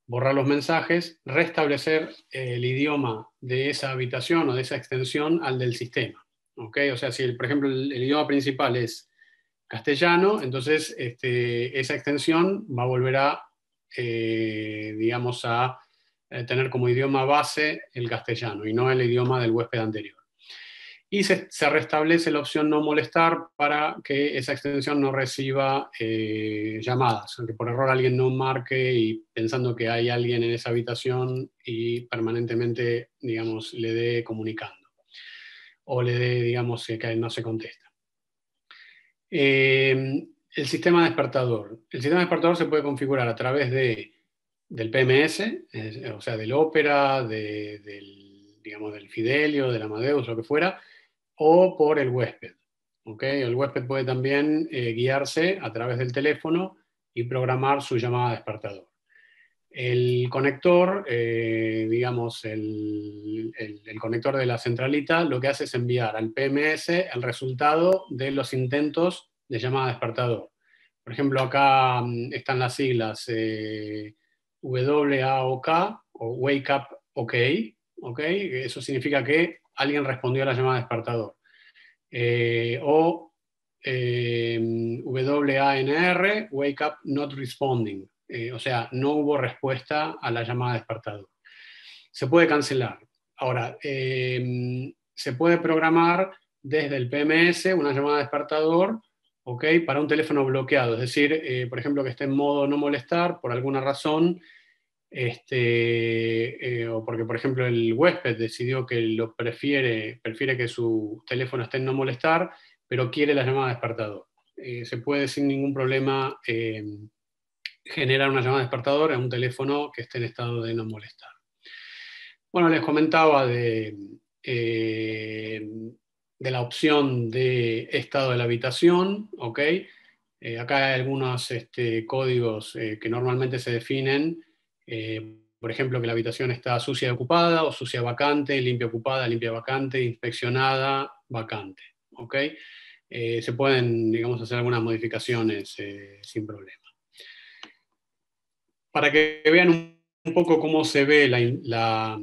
borrar los mensajes, restablecer el idioma de esa habitación o de esa extensión al del sistema. O sea, si, por ejemplo, el, idioma principal es castellano, entonces este, esa extensión va a volver a, eh, digamos, a eh, tener como idioma base el castellano y no el idioma del huésped anterior y se, restablece la opción no molestar para que esa extensión no reciba eh, llamadas, aunque por error alguien no marque y pensando que hay alguien en esa habitación y permanentemente, digamos, le dé comunicando o le dé, digamos, que no se contesta. Eh, el sistema despertador. El sistema despertador se puede configurar a través de, del PMS, o sea, del Opera, del digamos, del Fidelio, del Amadeus, lo que fuera, o por el huésped. ¿okay? El huésped puede también eh, guiarse a través del teléfono y programar su llamada despertador. El conector, eh, digamos, el, el, conector de la centralita lo que hace es enviar al PMS el resultado de los intentos de llamada despertador. Por ejemplo, acá mm, están las siglas eh, WAOK o Wake Up OK, ¿ok? Eso significa que alguien respondió a la llamada despertador. Eh, o eh, WANR, Wake Up Not Responding. Eh, o sea, no hubo respuesta a la llamada despertador. Se puede cancelar. Ahora, em, se puede programar desde el PMS una llamada despertador ¿ok? para un teléfono bloqueado. Es decir, por ejemplo, que esté en modo no molestar por alguna razón este, eh, o porque, por ejemplo, el huésped decidió que lo prefiere, prefiere que su teléfono esté en no molestar, pero quiere la llamada despertador. Eh, se puede sin ningún problema eh, generar una llamada despertador en un teléfono que esté en estado de no molestar. Bueno, les comentaba de, de la opción de estado de la habitación, ¿ok? acá hay algunos este, códigos que normalmente se definen eh, por ejemplo, que la habitación está sucia ocupada o sucia vacante, limpia ocupada, limpia vacante, inspeccionada, vacante. Eh, se pueden, digamos, hacer algunas modificaciones eh, sin problema. Para que vean un poco cómo se ve la,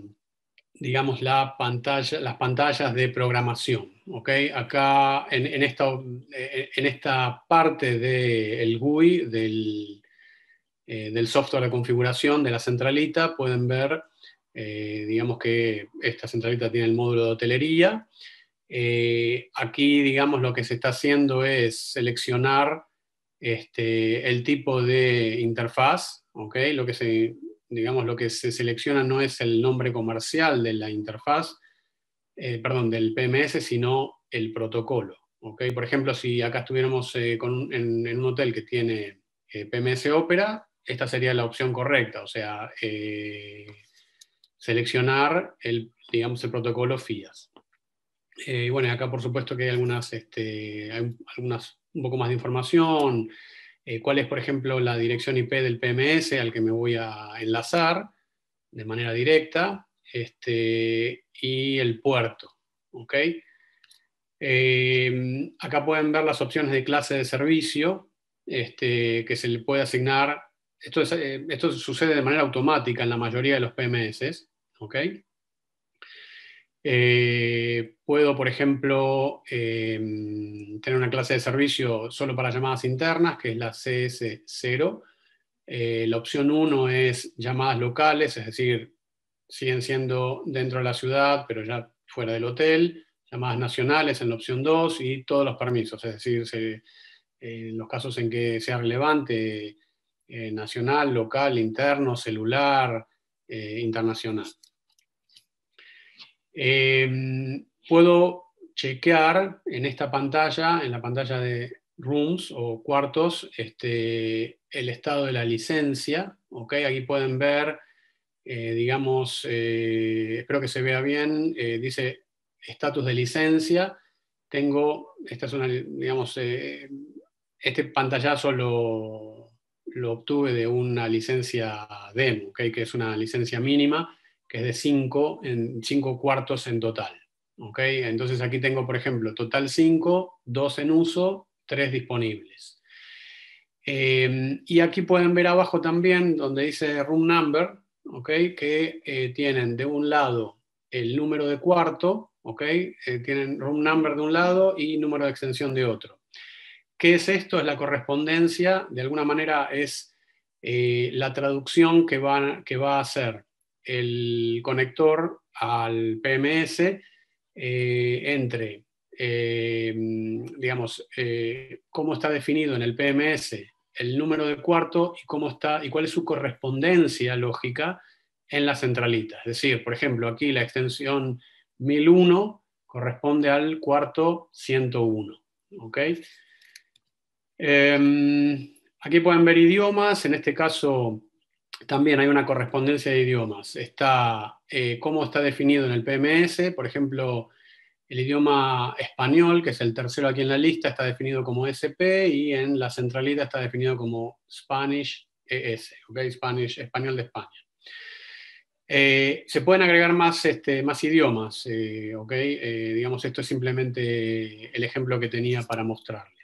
digamos, la pantalla, las pantallas de programación. ¿okay? Acá, en, esta, en esta parte del GUI, del, eh, del software de configuración de la centralita, pueden ver, eh, digamos que esta centralita tiene el módulo de hotelería. Eh, aquí, digamos, lo que se está haciendo es seleccionar este, el tipo de interfaz, ok Lo que se, digamos, lo que se selecciona no es el nombre comercial de la interfaz, perdón, del PMS, sino el protocolo, ok Por ejemplo, si acá estuviéramos con, en un hotel que tiene PMS Opera, esta sería la opción correcta, o sea, eh, seleccionar el, digamos, el protocolo FIAS. Eh, bueno, acá por supuesto que hay algunas, este, algunas un poco más de información, eh, cuál es, por ejemplo, la dirección IP del PMS al que me voy a enlazar de manera directa, este, y el puerto. Eh, acá pueden ver las opciones de clase de servicio, este, que se le puede asignar eh, esto, sucede de manera automática en la mayoría de los PMS. ¿okay? Eh, puedo, por ejemplo, eh, tener una clase de servicio solo para llamadas internas, que es la CS0. la opción 1 es llamadas locales, es decir, siguen siendo dentro de la ciudad, pero ya fuera del hotel. Llamadas nacionales en la opción 2 y todos los permisos, es decir, en los casos en que sea relevante eh, nacional, local, interno, celular, eh, internacional. Em, puedo chequear en esta pantalla, en la pantalla de rooms o cuartos, este, el estado de la licencia. Ok, Aquí pueden ver, eh, digamos, espero que se vea bien, dice estatus de licencia. Tengo, esta es digamos, este pantallazo lo, lo obtuve de una licencia DEM, ¿okay? que es una licencia mínima, que es de 5 en cinco cuartos en total. ¿okay? Entonces aquí tengo, por ejemplo, total 5, 2 en uso, 3 disponibles. Em, y aquí pueden ver abajo también donde dice room number, ¿okay? que eh, tienen de un lado el número de cuarto, ¿okay? Eh, tienen room number de un lado y número de extensión de otro. ¿Qué es esto? Es la correspondencia, de alguna manera es eh, la traducción que va, que va a hacer el conector al PMS eh, entre, eh, digamos, cómo está definido en el PMS el número de cuarto y, cómo está, y cuál es su correspondencia lógica en la centralita. Es decir, por ejemplo, aquí la extensión 1001 corresponde al cuarto 101. ¿okay? Em, aquí pueden ver idiomas, en este caso también hay una correspondencia de idiomas. Está eh, cómo está definido en el PMS, por ejemplo, el idioma español, que es el tercero aquí en la lista, está definido como SP y en la centralita está definido como Spanish ES, Spanish, español de España. Eh, se pueden agregar más, este, más idiomas, eh, digamos, esto es simplemente el ejemplo que tenía para mostrarles.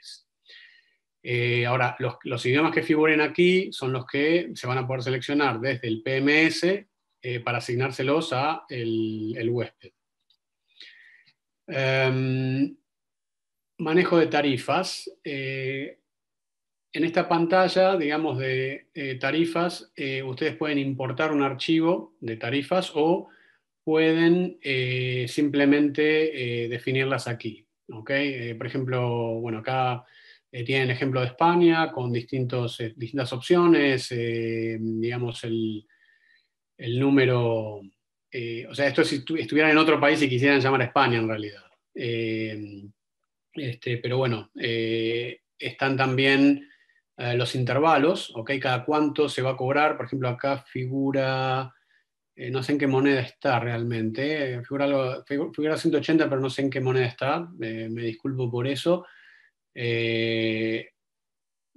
Eh, ahora, los, idiomas que figuren aquí son los que se van a poder seleccionar desde el PMS eh, para asignárselos a el, huésped. Em, manejo de tarifas. Eh, en esta pantalla, digamos, de tarifas, ustedes pueden importar un archivo de tarifas o pueden simplemente definirlas aquí. por ejemplo, bueno, acá eh, tienen el ejemplo de España con distintos, eh, distintas opciones, eh, digamos, el, número, o sea, esto es si estuvieran en otro país y quisieran llamar a España en realidad. Este, pero bueno, están también los intervalos, ¿ok? Cada cuánto se va a cobrar, por ejemplo, acá figura... no sé en qué moneda está realmente, figura, 180, pero no sé en qué moneda está, me disculpo por eso, eh,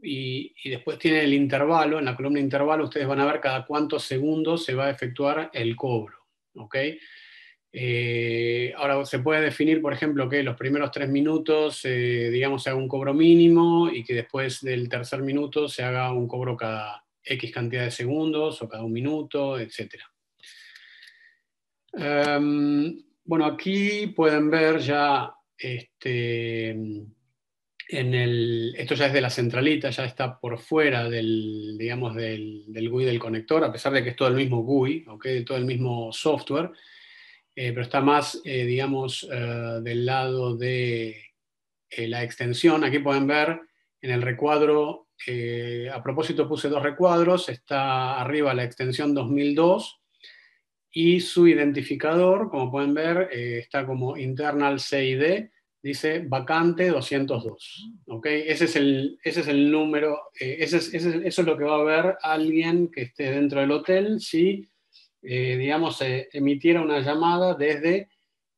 y, después tiene el intervalo, en la columna intervalo ustedes van a ver cada cuántos segundos se va a efectuar el cobro. ¿okay? Eh, ahora se puede definir, por ejemplo, que los primeros tres minutos, eh, digamos, se haga un cobro mínimo y que después del tercer minuto se haga un cobro cada X cantidad de segundos o cada un minuto, etc. Em, bueno, aquí pueden ver ya este, en esto ya es de la centralita, ya está por fuera del, digamos, del, GUI del conector, a pesar de que es todo el mismo GUI, todo el mismo software, eh, pero está más, eh, eh, del lado de la extensión. Aquí pueden ver en el recuadro, a propósito puse dos recuadros, está arriba la extensión 2002 y su identificador, como pueden ver, está como internal CID, dice vacante 202. ¿okay? Ese, es el, ese es el número, eh, eso es lo que va a ver alguien que esté dentro del hotel si, eh, digamos, emitiera una llamada desde,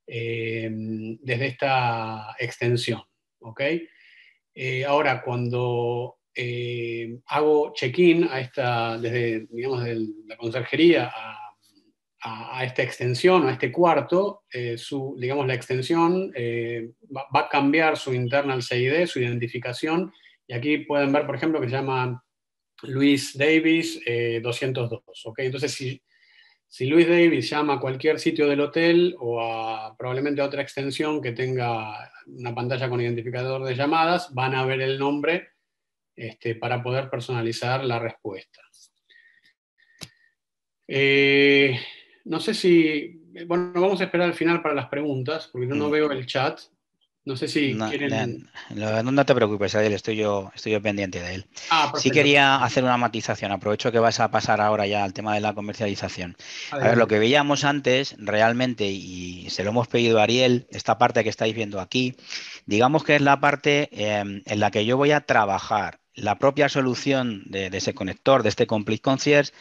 eh, desde esta extensión. ¿okay? ahora, cuando hago check-in desde, digamos, de la conserjería a a, esta extensión a este cuarto, eh, su, digamos, la extensión eh, va, a cambiar su internal CID, su identificación, y aquí pueden ver, por ejemplo, que se llama Luis Davis 202. Eh, ok, Entonces, si, si Luis Davis llama a cualquier sitio del hotel o a, probablemente a otra extensión que tenga una pantalla con identificador de llamadas, van a ver el nombre este, para poder personalizar la respuesta. No sé si, bueno, vamos a esperar al final para las preguntas, porque no, no mm. veo el chat. No sé si quieren... No, te preocupes, Adel, estoy yo, estoy pendiente de él. Ah, sí quería hacer una matización, aprovecho que vas a pasar ahora ya al tema de la comercialización. A ver, lo que veíamos antes realmente, y se lo hemos pedido a Ariel, esta parte que estáis viendo aquí, digamos que es la parte em, en la que yo voy a trabajar la propia solución de, de ese conector, de este Complete Concierge,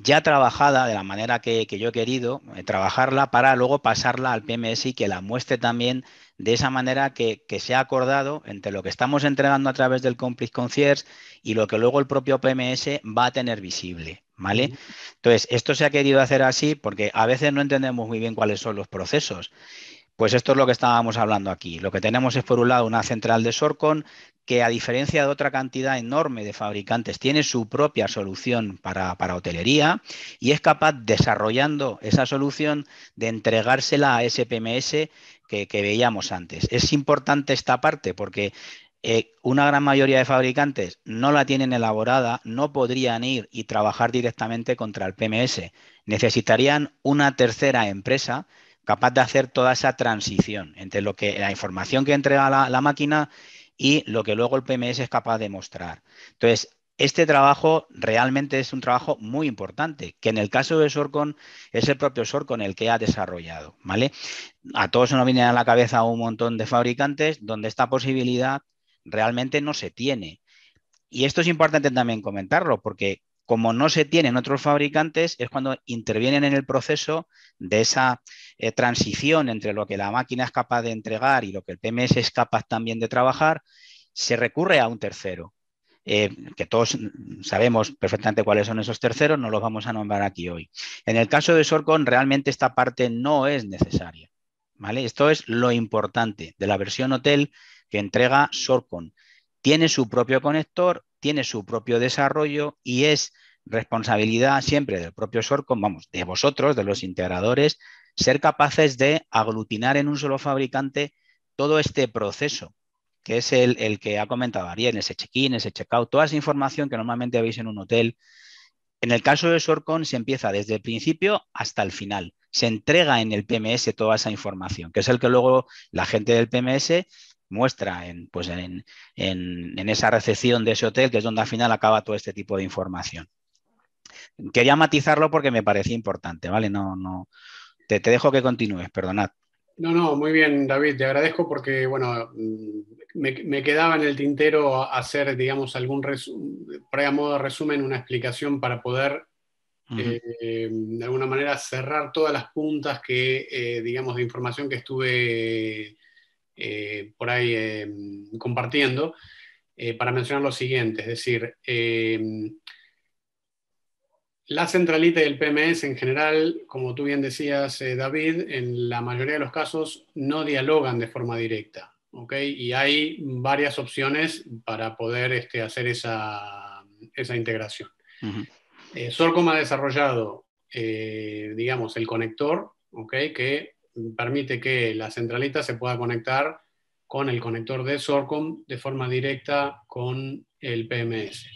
ya trabajada de la manera que, yo he querido, eh, trabajarla para luego pasarla al PMS y que la muestre también de esa manera que, se ha acordado entre lo que estamos entregando a través del Complex Concierge y lo que luego el propio PMS va a tener visible. ¿Vale? Entonces, esto se ha querido hacer así porque a veces no entendemos muy bien cuáles son los procesos pues esto es lo que estábamos hablando aquí. Lo que tenemos es, por un lado, una central de Sorcon que, a diferencia de otra cantidad enorme de fabricantes, tiene su propia solución para, hotelería y es capaz, desarrollando esa solución, de entregársela a ese que, que veíamos antes. Es importante esta parte porque eh, una gran mayoría de fabricantes no la tienen elaborada, no podrían ir y trabajar directamente contra el PMS. Necesitarían una tercera empresa capaz de hacer toda esa transición entre lo que la información que entrega la, máquina y lo que luego el PMS es capaz de mostrar. Entonces, este trabajo realmente es un trabajo muy importante, que en el caso de Sorcon es el propio Sorcon el que ha desarrollado, ¿vale? A todos nos viene a la cabeza un montón de fabricantes donde esta posibilidad realmente no se tiene. Y esto es importante también comentarlo, porque como no se tienen otros fabricantes, es cuando intervienen en el proceso de esa eh, transición entre lo que la máquina es capaz de entregar y lo que el PMS es capaz también de trabajar, se recurre a un tercero. Eh, que todos sabemos perfectamente cuáles son esos terceros, no los vamos a nombrar aquí hoy. En el caso de Sorcon, realmente esta parte no es necesaria. ¿vale? Esto es lo importante de la versión hotel que entrega Sorcon. Tiene su propio conector, tiene su propio desarrollo y es responsabilidad siempre del propio Sorcon, vamos, de vosotros, de los integradores, ser capaces de aglutinar en un solo fabricante todo este proceso, que es el, el que ha comentado Ariel, ese check-in, ese check-out, toda esa información que normalmente veis en un hotel. En el caso de Sorcon se empieza desde el principio hasta el final. Se entrega en el PMS toda esa información, que es el que luego la gente del PMS muestra en, pues en, esa recepción de ese hotel, que es donde al final acaba todo este tipo de información. Quería matizarlo porque me parecía importante, ¿vale? No, no. Te, dejo que continúes, perdonad. No, no, muy bien, David, te agradezco porque, bueno, mm, me, quedaba en el tintero hacer, digamos, algún, para modo resumen, una explicación para poder, eh, de alguna manera, cerrar todas las puntas que, eh, digamos, de información que estuve eh, por ahí eh, compartiendo eh, para mencionar lo siguiente, es decir, la centralita del PMS en general, como tú bien decías, David, en la mayoría de los casos no dialogan de forma directa, ¿ok? Y hay varias opciones para poder este, hacer esa, integración. Sorcom ha desarrollado, digamos, el conector, ¿ok? que permite que la centralita se pueda conectar con el conector de Sorcom de forma directa con el PMS.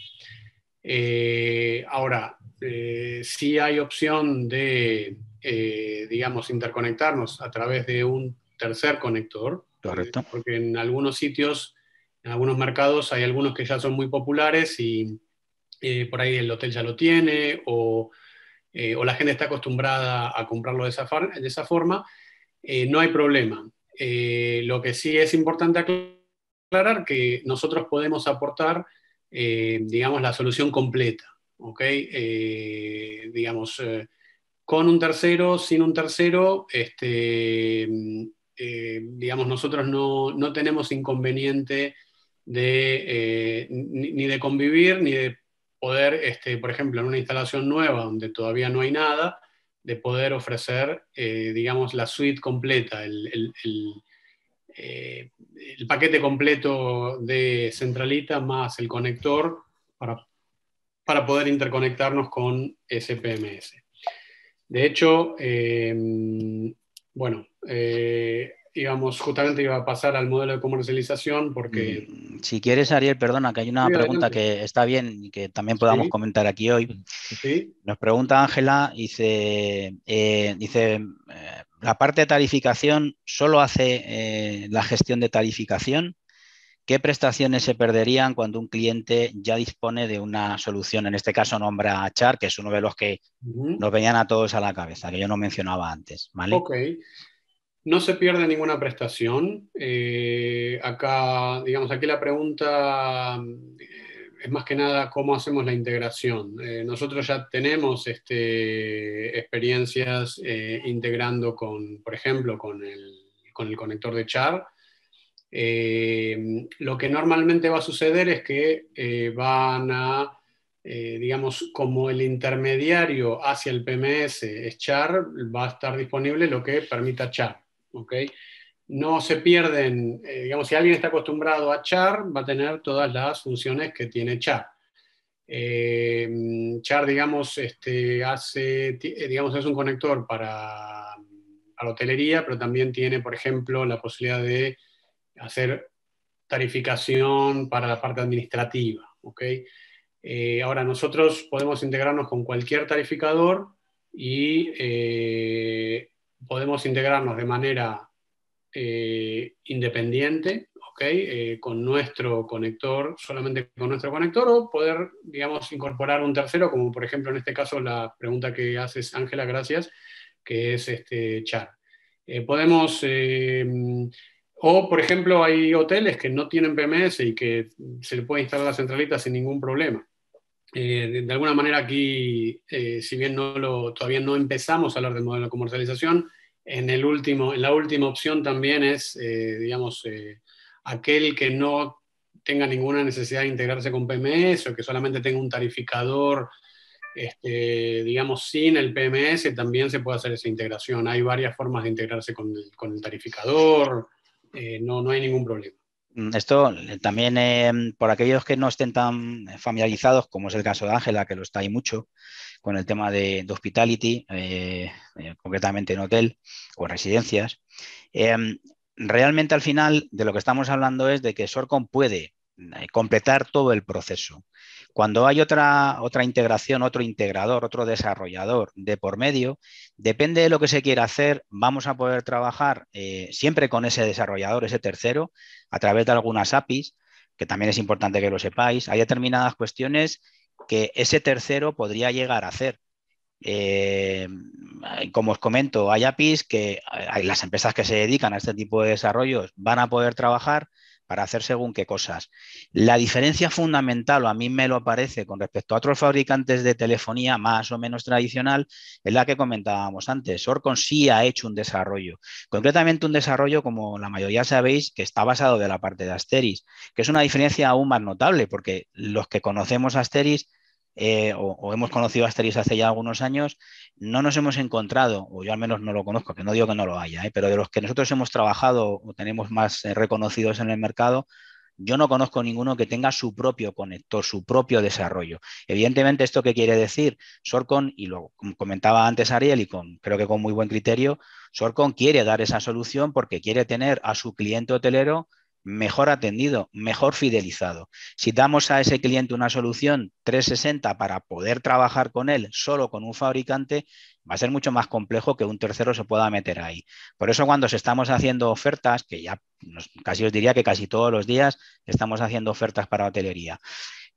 Eh, ahora, si eh, sí hay opción de, eh, digamos, interconectarnos a través de un tercer conector. porque en algunos sitios, en algunos mercados, hay algunos que ya son muy populares y por ahí el hotel ya lo tiene o, la gente está acostumbrada a comprarlo de de esa forma eh, no hay problema. Eh, lo que sí es importante aclarar que nosotros podemos aportar, eh, digamos, la solución completa, digamos, con un tercero, sin un tercero, este, digamos, nosotros no, tenemos inconveniente de, ni, de convivir, ni de poder, este, por ejemplo, en una instalación nueva donde todavía no hay nada, de poder ofrecer, eh, digamos, la suite completa, eh, el, paquete completo de Centralita más el conector para, poder interconectarnos con SPMS. De hecho, eh, bueno, íbamos, justamente iba a pasar al modelo de comercialización porque... Mm, si quieres, Ariel, perdona, que hay una pregunta que está bien y que también podamos comentar aquí hoy. Nos pregunta Ángela, dice, eh, dice, eh, la parte de tarificación solo hace eh, la gestión de tarificación. ¿Qué prestaciones se perderían cuando un cliente ya dispone de una solución? En este caso nombra a Char, que es uno de los que nos venían a todos a la cabeza, que yo no mencionaba antes. ¿vale? Ok. No se pierde ninguna prestación. Eh, acá, digamos, aquí la pregunta eh, es más que nada cómo hacemos la integración. Eh, nosotros ya tenemos este, experiencias integrando con, por ejemplo, con el, conector de char. lo que normalmente va a suceder es que van a digamos, como el intermediario hacia el PMS es char, va a estar disponible lo que permita char. ¿okay? No se pierden, eh, digamos, si alguien está acostumbrado a char, va a tener todas las funciones que tiene char. Eh, char, digamos, este, hace, eh, digamos, es un conector para, la hotelería, pero también tiene, por ejemplo, la posibilidad de hacer tarificación para la parte administrativa. ¿okay? ahora, nosotros podemos integrarnos con cualquier tarificador y podemos integrarnos de manera eh, independiente, ¿okay? Eh, con nuestro conector, solamente con nuestro conector, o poder, digamos, incorporar un tercero, como por ejemplo en este caso la pregunta que haces, Ángela, gracias, que es este eh, podemos, o por ejemplo, hay hoteles que no tienen PMS y que se le puede instalar la centralita sin ningún problema. Eh, de, alguna manera aquí, eh, si bien todavía no empezamos a hablar del modelo de comercialización, en, el último, la última opción también es, eh, digamos, aquel que no tenga ninguna necesidad de integrarse con PMS o que solamente tenga un tarificador, este, digamos, sin el PMS, también se puede hacer esa integración. Hay varias formas de integrarse con el, tarificador, no hay ningún problema. Mm, esto eh, también, em, por aquellos que no estén tan familiarizados, como es el caso de Ángela, que lo está ahí mucho, con el tema de, hospitality, eh, eh, concretamente en hotel o residencias, em, realmente al final de lo que estamos hablando es de que Sorcom puede eh, completar todo el proceso. Cuando hay otra, integración, otro integrador, otro desarrollador de por medio, depende de lo que se quiera hacer, vamos a poder trabajar eh, siempre con ese desarrollador, ese tercero, a través de algunas APIs, que también es importante que lo sepáis. Hay determinadas cuestiones que ese tercero podría llegar a hacer. Eh, como os comento, hay APIs que las empresas que se dedican a este tipo de desarrollos van a poder trabajar para hacer según qué cosas. La diferencia fundamental, o a mí me lo parece, con respecto a otros fabricantes de telefonía más o menos tradicional, es la que comentábamos antes. Orcon sí ha hecho un desarrollo, concretamente un desarrollo, como la mayoría sabéis, que está basado de la parte de Asteris, que es una diferencia aún más notable, porque los que conocemos Asteris, eh, o, hemos conocido a Asterix hace ya algunos años, no nos hemos encontrado, o yo al menos no lo conozco, que no digo que no lo haya, eh, pero de los que nosotros hemos trabajado o tenemos más eh, reconocidos en el mercado, yo no conozco ninguno que tenga su propio conector, su propio desarrollo. Evidentemente, ¿esto qué quiere decir? Sorcon, y lo comentaba antes Ariel, y creo que con muy buen criterio, Sorcon quiere dar esa solución porque quiere tener a su cliente hotelero mejor atendido, mejor fidelizado. Si damos a ese cliente una solución 360 para poder trabajar con él solo con un fabricante, va a ser mucho más complejo que un tercero se pueda meter ahí. Por eso cuando estamos haciendo ofertas, que ya casi os diría que casi todos los días estamos haciendo ofertas para hotelería,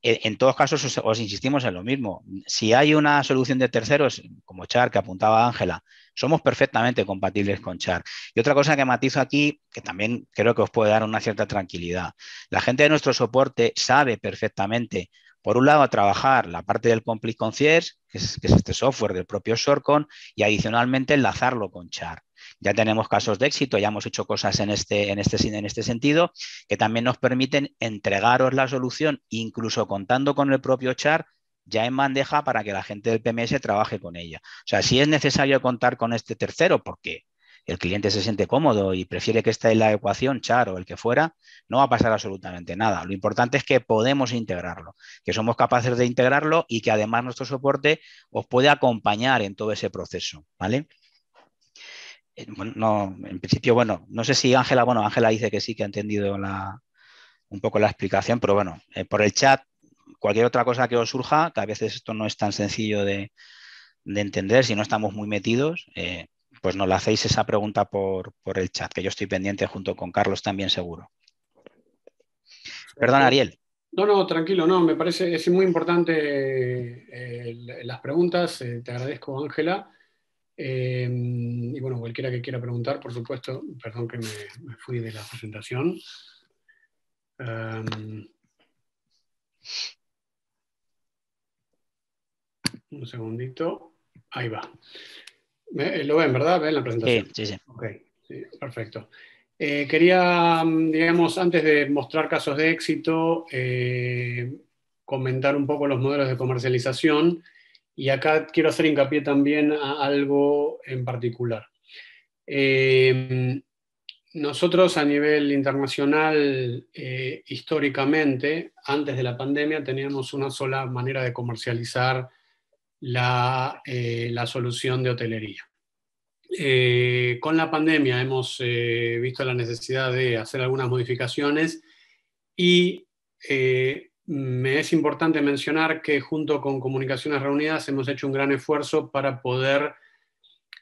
en todos casos os, insistimos en lo mismo. Si hay una solución de terceros, como Char, que apuntaba Ángela, somos perfectamente compatibles con Char. Y otra cosa que matizo aquí, que también creo que os puede dar una cierta tranquilidad. La gente de nuestro soporte sabe perfectamente, por un lado, trabajar la parte del Complete Concierge, que es, que es este software del propio Sorcon, y adicionalmente enlazarlo con Char ya tenemos casos de éxito, ya hemos hecho cosas en este, en este, en este sentido, que también nos permiten entregaros la solución, incluso contando con el propio char, ya en bandeja para que la gente del PMS trabaje con ella. O sea, si es necesario contar con este tercero, porque el cliente se siente cómodo y prefiere que esté en la ecuación, char o el que fuera, no va a pasar absolutamente nada. Lo importante es que podemos integrarlo, que somos capaces de integrarlo y que además nuestro soporte os puede acompañar en todo ese proceso, ¿vale? no, en principio, bueno, no sé si Ángela, bueno, Ángela dice que sí que ha entendido un poco la explicación, pero bueno, eh, por el chat, cualquier otra cosa que os surja, que a veces esto no es tan sencillo de, entender, si no estamos muy metidos, eh, pues nos la hacéis esa pregunta por, el chat, que yo estoy pendiente junto con Carlos también seguro. Perdón, Ariel. No, no, tranquilo, no, me parece, es muy importante eh, las preguntas, te agradezco, Ángela. Em, y bueno, cualquiera que quiera preguntar, por supuesto, perdón que me, fui de la presentación. Em, un segundito. Ahí va. Eh, lo ven, ¿verdad? ¿Ven la presentación? Sí, sí, sí. Ok, perfecto. Eh, quería, mm, digamos, antes de mostrar casos de éxito, eh, comentar un poco los modelos de comercialización y acá quiero hacer hincapié también a algo en particular. Eh, nosotros a nivel internacional, eh, históricamente, antes de la pandemia, teníamos una sola manera de comercializar la, eh, solución de hotelería. con la pandemia hemos visto la necesidad de hacer algunas modificaciones y me es importante mencionar que junto con Comunicaciones Reunidas hemos hecho un gran esfuerzo para poder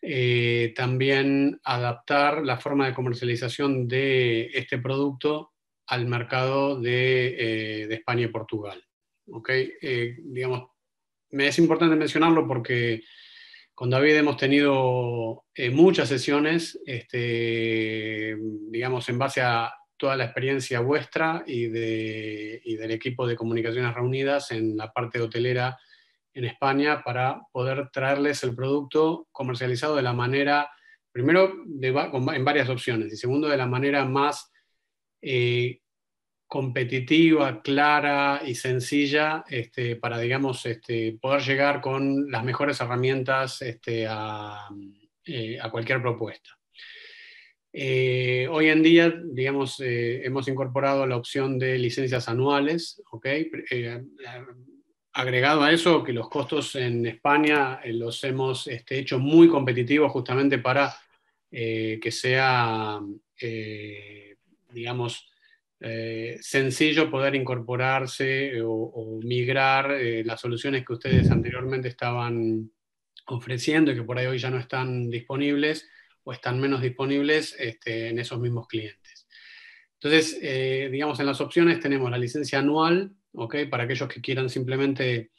eh, también adaptar la forma de comercialización de este producto al mercado de, eh, España y Portugal. ¿Okay? Eh, digamos, me es importante mencionarlo porque con David hemos tenido muchas sesiones, este, digamos, en base a toda la experiencia vuestra y, de, del equipo de comunicaciones reunidas en la parte hotelera en España para poder traerles el producto comercializado de la manera, primero, en varias opciones y segundo, de la manera más eh, competitiva, clara y sencilla este, para, digamos, este, poder llegar con las mejores herramientas este, eh, a cualquier propuesta. Eh, hoy en día, digamos, eh, hemos incorporado la opción de licencias anuales, ¿ok? Eh, agregado a eso que los costos en España los hemos este, hecho muy competitivos justamente para que sea, digamos, sencillo poder incorporarse o, o migrar las soluciones que ustedes anteriormente estaban ofreciendo y que por ahí hoy ya no están disponibles o están menos disponibles este, en esos mismos clientes. Entonces, eh, digamos, en las opciones tenemos la licencia anual, Para aquellos que quieran simplemente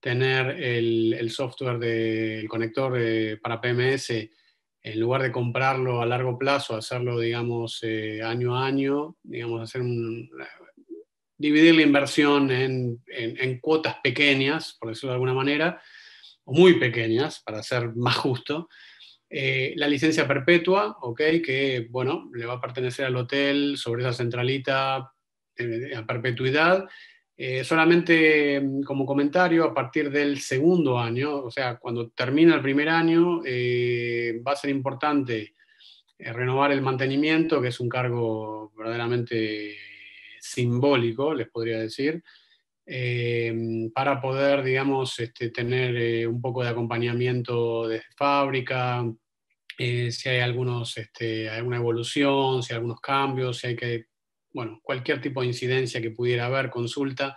tener el, software del conector para PMS, en lugar de comprarlo a largo plazo, hacerlo, digamos, eh, año a año, digamos, hacer dividir la inversión en, en, cuotas pequeñas, por decirlo de alguna manera, o muy pequeñas, para ser más justo, eh, la licencia perpetua, okay, que bueno, le va a pertenecer al hotel sobre esa centralita eh, a perpetuidad. Eh, solamente mm, como comentario, a partir del segundo año, o sea, cuando termina el primer año, va a ser importante renovar el mantenimiento, que es un cargo verdaderamente simbólico, les podría decir. para poder, digamos, este, tener un poco de acompañamiento de fábrica, eh, si hay algunos, este, alguna evolución, si hay algunos cambios, si hay que, bueno, cualquier tipo de incidencia que pudiera haber, consulta,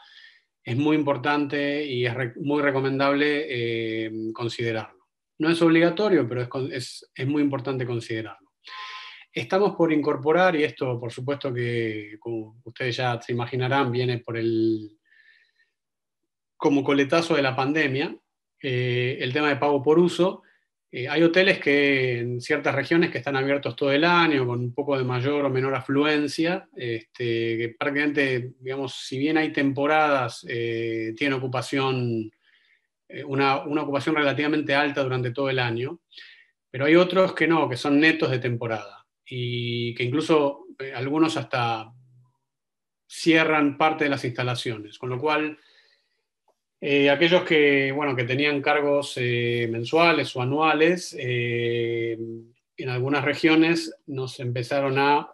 es muy importante y es muy recomendable eh, considerarlo. No es obligatorio, pero es, muy importante considerarlo. Estamos por incorporar, y esto por supuesto que, como ustedes ya se imaginarán, viene por el, como coletazo de la pandemia, eh, el tema de pago por uso, hay hoteles que en ciertas regiones que están abiertos todo el año, con un poco de mayor o menor afluencia, este, que prácticamente, digamos, si bien hay temporadas, eh, tiene ocupación, eh, una, ocupación relativamente alta durante todo el año, pero hay otros que no, que son netos de temporada y que incluso eh, algunos hasta cierran parte de las instalaciones, con lo cual eh, aquellos que, bueno, que tenían cargos eh, mensuales o anuales, eh, en algunas regiones nos empezaron a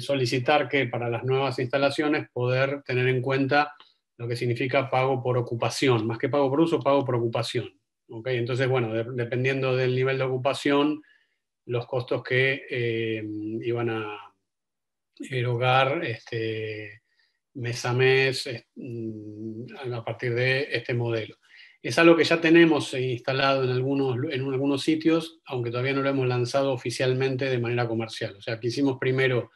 solicitar que para las nuevas instalaciones poder tener en cuenta lo que significa pago por ocupación, más que pago por uso, pago por ocupación. ¿okay? Entonces, bueno, dependiendo del nivel de ocupación, los costos que iban a erogar este, mes a mes mm, a partir de este modelo. Es algo que ya tenemos eh, instalado en algunos, en algunos sitios, aunque todavía no lo hemos lanzado oficialmente de manera comercial. O sea, que hicimos primero,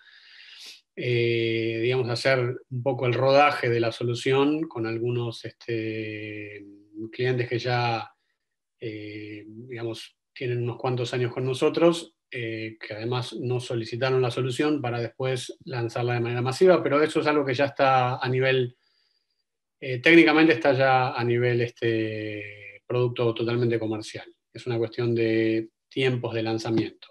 eh, digamos, hacer un poco el rodaje de la solución con algunos este, clientes que ya, eh, digamos, tienen unos cuantos años con nosotros eh, que además no solicitaron la solución para después lanzarla de manera masiva, pero eso es algo que ya está a nivel, eh, técnicamente está ya a nivel este producto totalmente comercial. Es una cuestión de tiempos de lanzamiento.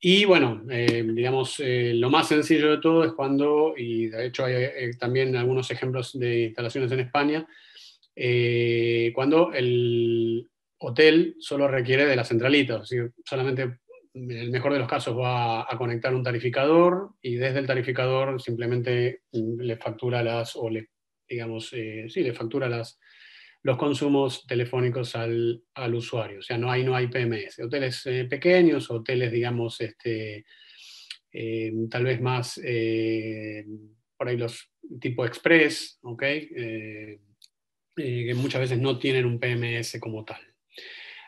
Y bueno, eh, digamos, lo más sencillo de todo es cuando, y de hecho hay también algunos ejemplos de instalaciones en España, cuando el hotel solo requiere de la centralita, o sea, solamente el mejor de los casos va a conectar un tarificador y desde el tarificador simplemente mm, le factura las, o le, digamos, eh, le factura las, los consumos telefónicos al, usuario. O sea, no hay, no hay PMS. Hoteles eh, pequeños, hoteles, digamos, este, em, tal vez más, eh, por ahí los tipo express, ¿ok? que muchas veces no tienen un PMS como tal.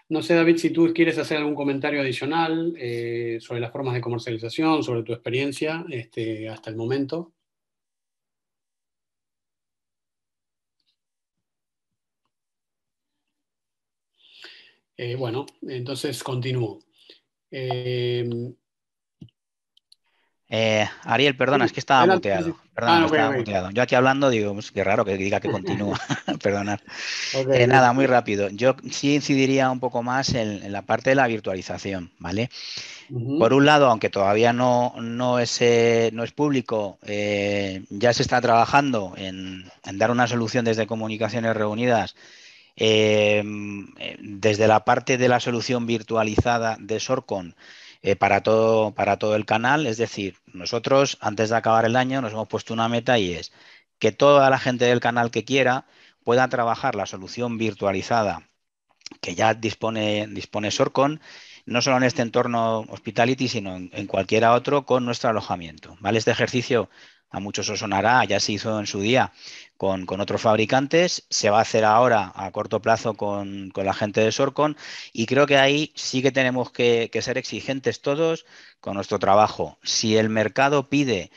No sé, David, si tú quieres hacer algún comentario adicional eh, sobre las formas de comercialización, sobre tu experiencia este, hasta el momento. Eh, bueno, entonces continúo. Eh, eh, Ariel, perdona, es que estaba muteado. Yo aquí hablando digo, pues, qué raro que diga que continúa. [LAUGHS] [LAUGHS] Perdonad. Eh, nada, muy rápido. Yo sí incidiría un poco más en, la parte de la virtualización, ¿vale? Por un lado, aunque todavía no, no, es, eh, no es público, ya se está trabajando en, en, dar una solución desde Comunicaciones Reunidas. desde la parte de la solución virtualizada de Sorcon, eh, para, todo, para todo el canal. Es decir, nosotros antes de acabar el año nos hemos puesto una meta y es que toda la gente del canal que quiera pueda trabajar la solución virtualizada que ya dispone, dispone Sorcon, no solo en este entorno hospitality, sino en, cualquiera otro con nuestro alojamiento. ¿vale? Este ejercicio a muchos os sonará, ya se hizo en su día con, otros fabricantes, se va a hacer ahora a corto plazo con, la gente de Sorcon y creo que ahí sí que tenemos que, ser exigentes todos con nuestro trabajo. Si el mercado pide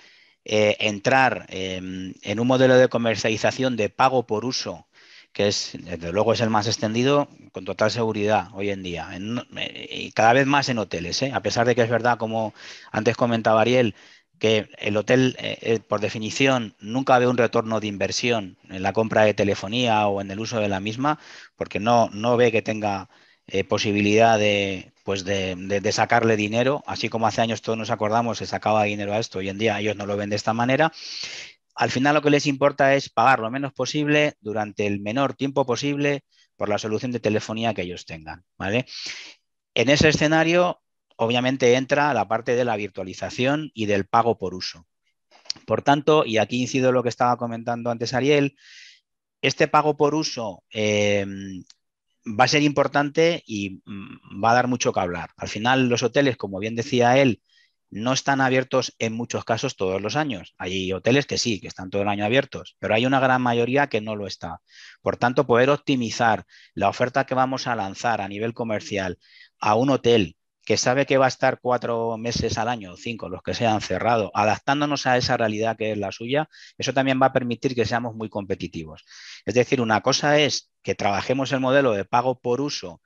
eh, entrar en un modelo de comercialización de pago por uso, que es, desde luego, es el más extendido con total seguridad hoy en día, eh, y cada vez más en hoteles, ¿eh? a pesar de que es verdad, como antes comentaba Ariel, que el hotel, eh, eh, por definición, nunca ve un retorno de inversión en la compra de telefonía o en el uso de la misma, porque no, no ve que tenga eh, posibilidad de, pues de, sacarle dinero, así como hace años todos nos acordamos se sacaba dinero a esto, hoy en día ellos no lo ven de esta manera. Al final lo que les importa es pagar lo menos posible durante el menor tiempo posible por la solución de telefonía que ellos tengan. ¿vale? En ese escenario, obviamente entra la parte de la virtualización y del pago por uso. Por tanto, y aquí incido en lo que estaba comentando antes Ariel, este pago por uso eh, va a ser importante y mm, va a dar mucho que hablar. Al final, los hoteles, como bien decía él, no están abiertos en muchos casos todos los años. Hay hoteles que sí, que están todo el año abiertos, pero hay una gran mayoría que no lo está. Por tanto, poder optimizar la oferta que vamos a lanzar a nivel comercial a un hotel que sabe que va a estar cuatro meses al año, cinco, los que se han cerrado, adaptándonos a esa realidad que es la suya, eso también va a permitir que seamos muy competitivos. Es decir, una cosa es que trabajemos el modelo de pago por uso,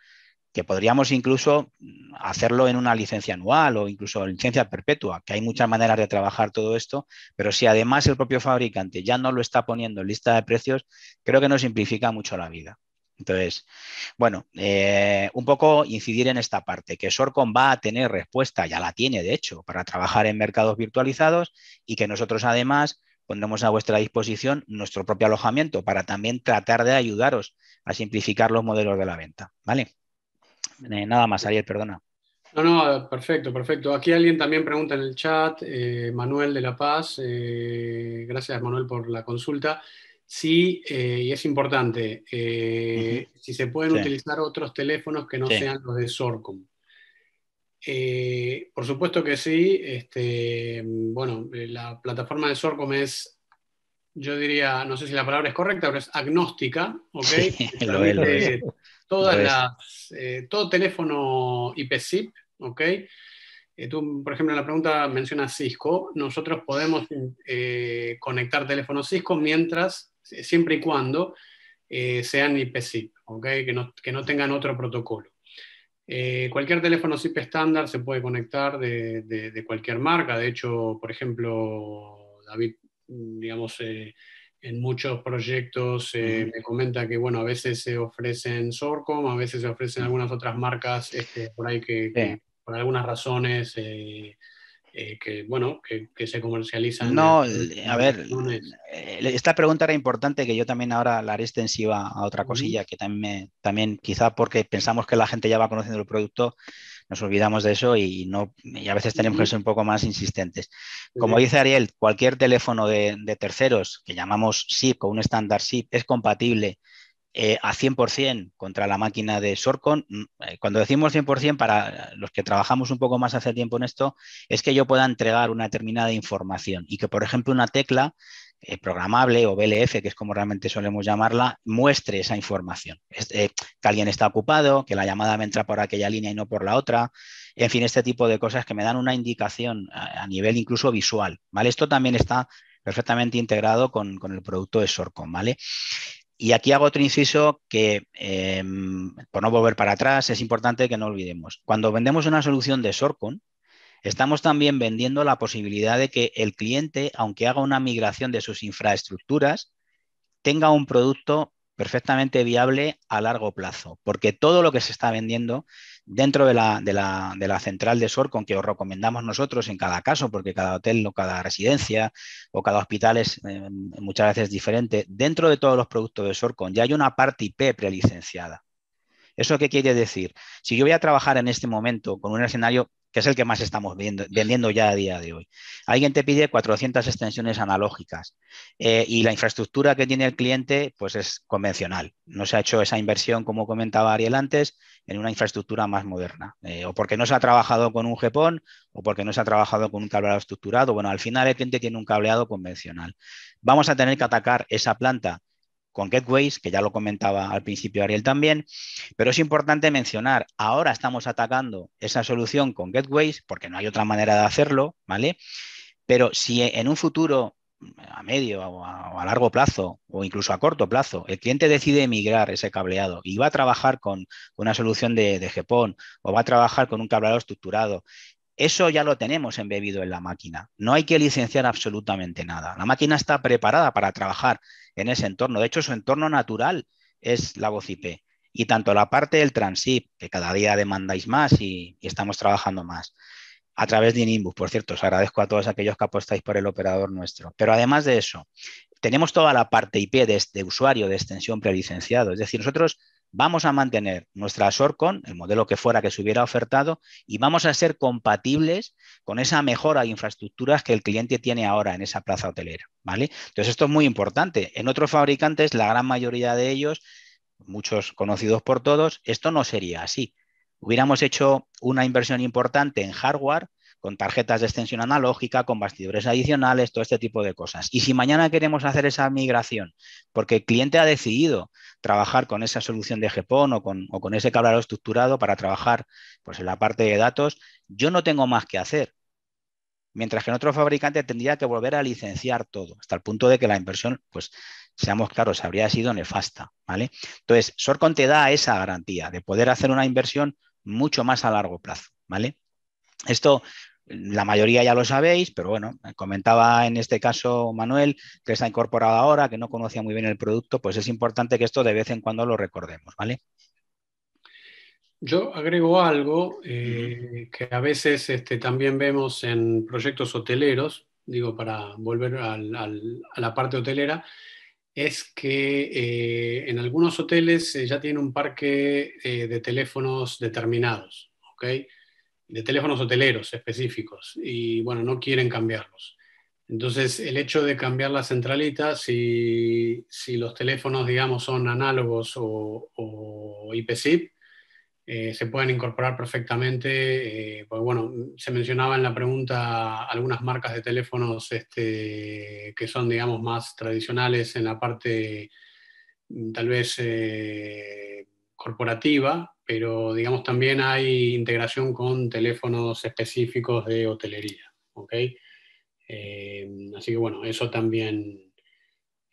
que podríamos incluso hacerlo en una licencia anual o incluso licencia perpetua, que hay muchas maneras de trabajar todo esto, pero si además el propio fabricante ya no lo está poniendo en lista de precios, creo que nos simplifica mucho la vida. Entonces, bueno, eh, un poco incidir en esta parte, que Sorcom va a tener respuesta, ya la tiene de hecho, para trabajar en mercados virtualizados y que nosotros además pondremos a vuestra disposición nuestro propio alojamiento para también tratar de ayudaros a simplificar los modelos de la venta. ¿Vale? Eh, nada más, Ariel, perdona. No, no, perfecto, perfecto. Aquí alguien también pregunta en el chat, eh, Manuel de La Paz, gracias Manuel por la consulta sí, eh, y es importante, eh, si se pueden utilizar otros teléfonos que no sean los de Sorcom. Eh, por supuesto que sí, este, bueno, la plataforma de Sorcom es, yo diría, no sé si la palabra es correcta, pero es agnóstica, ¿ok? [LAUGHS] lo Todas las, todo teléfono IP-SIP, ¿ok? tú, por ejemplo, en la pregunta mencionas Cisco. Nosotros podemos conectar teléfonos Cisco mientras siempre y cuando eh, sean ip ¿okay? que, no, que, no, tengan otro protocolo. Eh, cualquier teléfono SIP estándar se puede conectar de, cualquier marca. De hecho, por ejemplo, David, digamos, eh, en muchos proyectos me comenta que, bueno, a veces se ofrecen Sorcom, a veces se ofrecen algunas otras marcas este, por ahí que, por algunas razones eh, que, bueno, que, se comercializan. No, a ver, eh, esta pregunta era importante que yo también ahora la haré extensiva a otra cosilla, que también, también quizá porque pensamos que la gente ya va conociendo el producto, nos olvidamos de eso y, no, a veces tenemos que ser un poco más insistentes. Como dice Ariel, cualquier teléfono de, terceros que llamamos SIP o un estándar SIP es compatible eh, a 100% contra la máquina de Sorcon. Mm, eh, cuando decimos 100%, para eh, los que trabajamos un poco más hace tiempo en esto, es que yo pueda entregar una determinada información y que, por ejemplo, una tecla programable o BLF, que es como realmente solemos llamarla, muestre esa información. que alguien está ocupado, que la llamada me entra por aquella línea y no por la otra. En fin, este tipo de cosas que me dan una indicación a, nivel incluso visual. ¿vale? Esto también está perfectamente integrado con, el producto de Sorcon, ¿vale? Y aquí hago otro inciso que, em, por no volver para atrás, es importante que no olvidemos. Cuando vendemos una solución de Sorcon, estamos también vendiendo la posibilidad de que el cliente, aunque haga una migración de sus infraestructuras, tenga un producto perfectamente viable a largo plazo, porque todo lo que se está vendiendo dentro de la, de la, de la central de Sorcon que os recomendamos nosotros en cada caso, porque cada hotel o cada residencia o cada hospital es eh, muchas veces diferente, dentro de todos los productos de Sorcon ya hay una parte IP prelicenciada. ¿Eso qué quiere decir? Si yo voy a trabajar en este momento con un escenario que es el que más estamos vendiendo ya a día de hoy. Alguien te pide 400 extensiones analógicas eh, y la infraestructura que tiene el cliente pues es convencional. No se ha hecho esa inversión, como comentaba Ariel antes, en una infraestructura más moderna. Eh, o porque no se ha trabajado con un jepón, o porque no se ha trabajado con un cableado estructurado. Bueno, al final el cliente tiene un cableado convencional. Vamos a tener que atacar esa planta con Gateways, que ya lo comentaba al principio Ariel también, pero es importante mencionar, ahora estamos atacando esa solución con Gateways porque no hay otra manera de hacerlo, ¿vale? Pero si en un futuro a medio o a, largo plazo o incluso a corto plazo, el cliente decide emigrar ese cableado y va a trabajar con una solución de, de o va a trabajar con un cableado estructurado eso ya lo tenemos embebido en la máquina. No hay que licenciar absolutamente nada. La máquina está preparada para trabajar en ese entorno. De hecho, su entorno natural es la voz IP. Y tanto la parte del transip, que cada día demandáis más y, estamos trabajando más, a través de Nimbus. Por cierto, os agradezco a todos aquellos que apostáis por el operador nuestro. Pero además de eso, tenemos toda la parte IP de, de usuario de extensión prelicenciado. Es decir, nosotros vamos a mantener nuestra SORCON, el modelo que fuera que se hubiera ofertado, y vamos a ser compatibles con esa mejora de infraestructuras que el cliente tiene ahora en esa plaza hotelera. ¿vale? Entonces, esto es muy importante. En otros fabricantes, la gran mayoría de ellos, muchos conocidos por todos, esto no sería así. Hubiéramos hecho una inversión importante en hardware, con tarjetas de extensión analógica, con bastidores adicionales, todo este tipo de cosas. Y si mañana queremos hacer esa migración, porque el cliente ha decidido trabajar con esa solución de Japón o con, ese cableado estructurado para trabajar pues, en la parte de datos, yo no tengo más que hacer. Mientras que en otro fabricante tendría que volver a licenciar todo, hasta el punto de que la inversión, pues, seamos claros, habría sido nefasta. ¿vale? Entonces, Sorcon te da esa garantía de poder hacer una inversión mucho más a largo plazo. ¿vale? Esto la mayoría ya lo sabéis, pero bueno, comentaba en este caso Manuel que está incorporado ahora, que no conocía muy bien el producto, pues es importante que esto de vez en cuando lo recordemos, ¿vale? Yo agrego algo eh, que a veces este, también vemos en proyectos hoteleros, digo, para volver a la parte hotelera, es que eh, en algunos hoteles eh, ya tienen un parque de teléfonos determinados, ¿ok? de teléfonos hoteleros específicos y bueno, no quieren cambiarlos. Entonces, el hecho de cambiar la centralita, si, los teléfonos, digamos, son análogos o, ip IPSIP, eh, se pueden incorporar perfectamente. Eh, bueno, se mencionaba en la pregunta algunas marcas de teléfonos este, que son, digamos, más tradicionales en la parte, mm, tal vez, eh, corporativa, pero digamos también hay integración con teléfonos específicos de hotelería. ¿ok? Eh, así que bueno, eso también,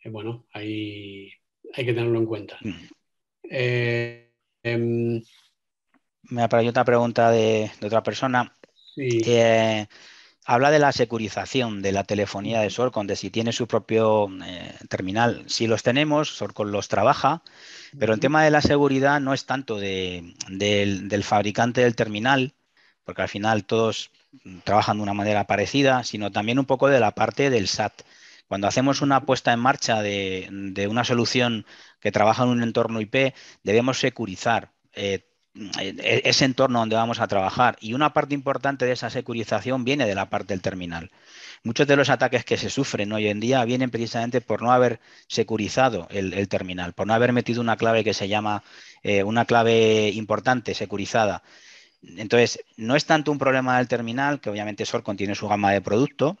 eh, bueno, hay, hay que tenerlo en cuenta. Eh, em, Me apareció otra pregunta de, de otra persona. Sí. Eh, habla de la securización de la telefonía de Sorcon, de si tiene su propio eh, terminal. Si los tenemos, Sorcon los trabaja, pero el tema de la seguridad no es tanto del fabricante del terminal, porque al final todos trabajan de una manera parecida, sino también un poco de la parte del SAT. Cuando hacemos una puesta en marcha de, una solución que trabaja en un entorno IP, debemos securizar eh, e, ese entorno donde vamos a trabajar. Y una parte importante de esa securización viene de la parte del terminal. Muchos de los ataques que se sufren hoy en día vienen precisamente por no haber securizado el, terminal, por no haber metido una clave que se llama eh, una clave importante, securizada. Entonces, no es tanto un problema del terminal, que obviamente SORCON contiene su gama de producto,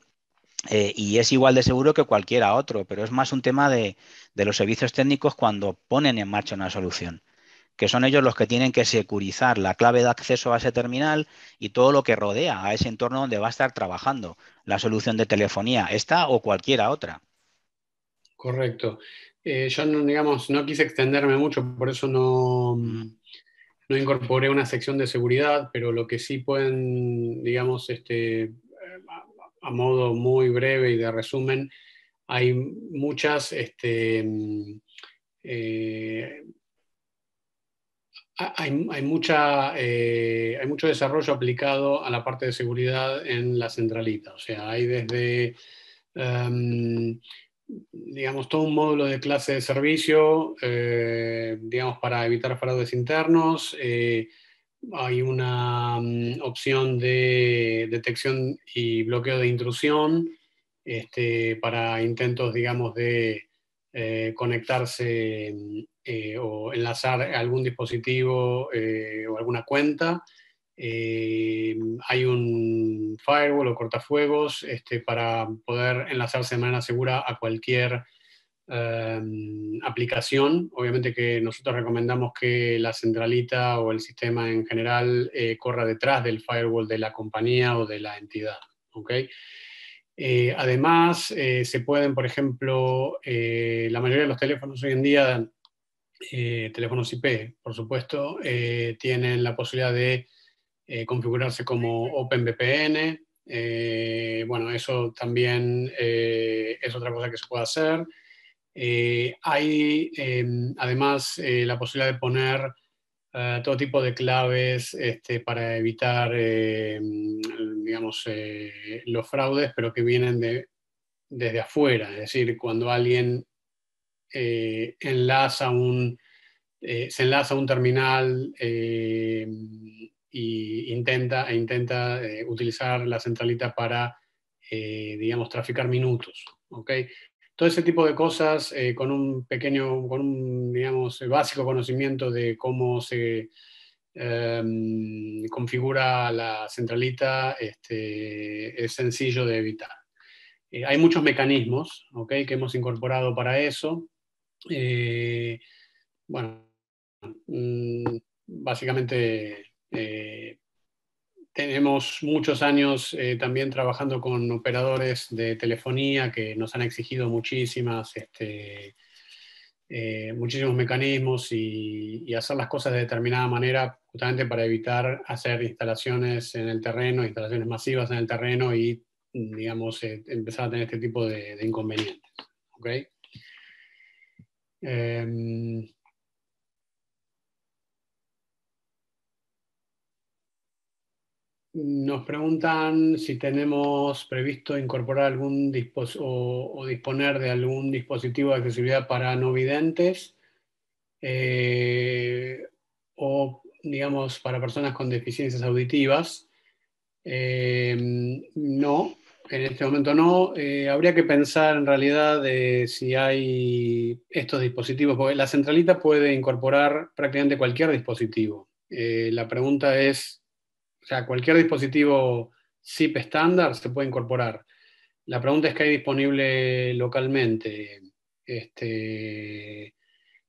eh, y es igual de seguro que cualquiera otro, pero es más un tema de los servicios técnicos cuando ponen en marcha una solución que son ellos los que tienen que securizar la clave de acceso a ese terminal y todo lo que rodea a ese entorno donde va a estar trabajando la solución de telefonía, esta o cualquiera otra. Correcto. Eh, yo digamos, no quise extenderme mucho, por eso no, no incorporé una sección de seguridad, pero lo que sí pueden, digamos, este, a, modo muy breve y de resumen, hay muchas este, eh, eh, hay, mucho desarrollo aplicado a la parte de seguridad en la centralita. O sea, hay desde, em, digamos, todo un módulo de clase de servicio, eh, digamos, para evitar fraudes internos. Eh, hay una em, opción de detección y bloqueo de intrusión este, para intentos, digamos, de eh, conectarse eh, o enlazar algún dispositivo eh, o alguna cuenta. hay un firewall o cortafuegos este, para poder enlazarse de manera segura a cualquier em, aplicación. Obviamente que nosotros recomendamos que la centralita o el sistema en general corra detrás del firewall de la compañía o de la entidad. ¿okay? Eh, además, eh, se pueden, por ejemplo, eh, la mayoría de los teléfonos hoy en día, teléfonos IP, por supuesto, tienen la posibilidad de configurarse como OpenVPN. bueno, eso también es otra cosa que se puede hacer. hay además la posibilidad de poner eh, todo tipo de claves este, para evitar, eh, digamos, eh, los fraudes, pero que vienen de, desde afuera. Es decir, cuando alguien enlaza un, se enlaza a un terminal e intenta, intenta utilizar la centralita para, digamos, traficar minutos. ¿okay? todo ese tipo de cosas eh, con un pequeño, con un, digamos, eh, básico conocimiento de cómo se em, configura la centralita, este, es sencillo de evitar. Eh, hay muchos mecanismos okay, que hemos incorporado para eso. bueno, mm, básicamente tenemos muchos años eh, también trabajando con operadores de telefonía que nos han exigido muchísimas, este, eh, muchísimos mecanismos y, hacer las cosas de determinada manera justamente para evitar hacer instalaciones en el terreno, instalaciones masivas en el terreno y, digamos, eh, empezar a tener este tipo de, inconvenientes. ¿okay? Em, Nos preguntan si tenemos previsto incorporar algún o, o, disponer de algún dispositivo de accesibilidad para no videntes eh, o, digamos, para personas con deficiencias auditivas. Eh, no, en este momento no. Eh, habría que pensar en realidad si hay estos dispositivos, porque la centralita puede incorporar prácticamente cualquier dispositivo. la pregunta es o sea, cualquier dispositivo SIP estándar se puede incorporar. La pregunta es qué hay disponible localmente. Este,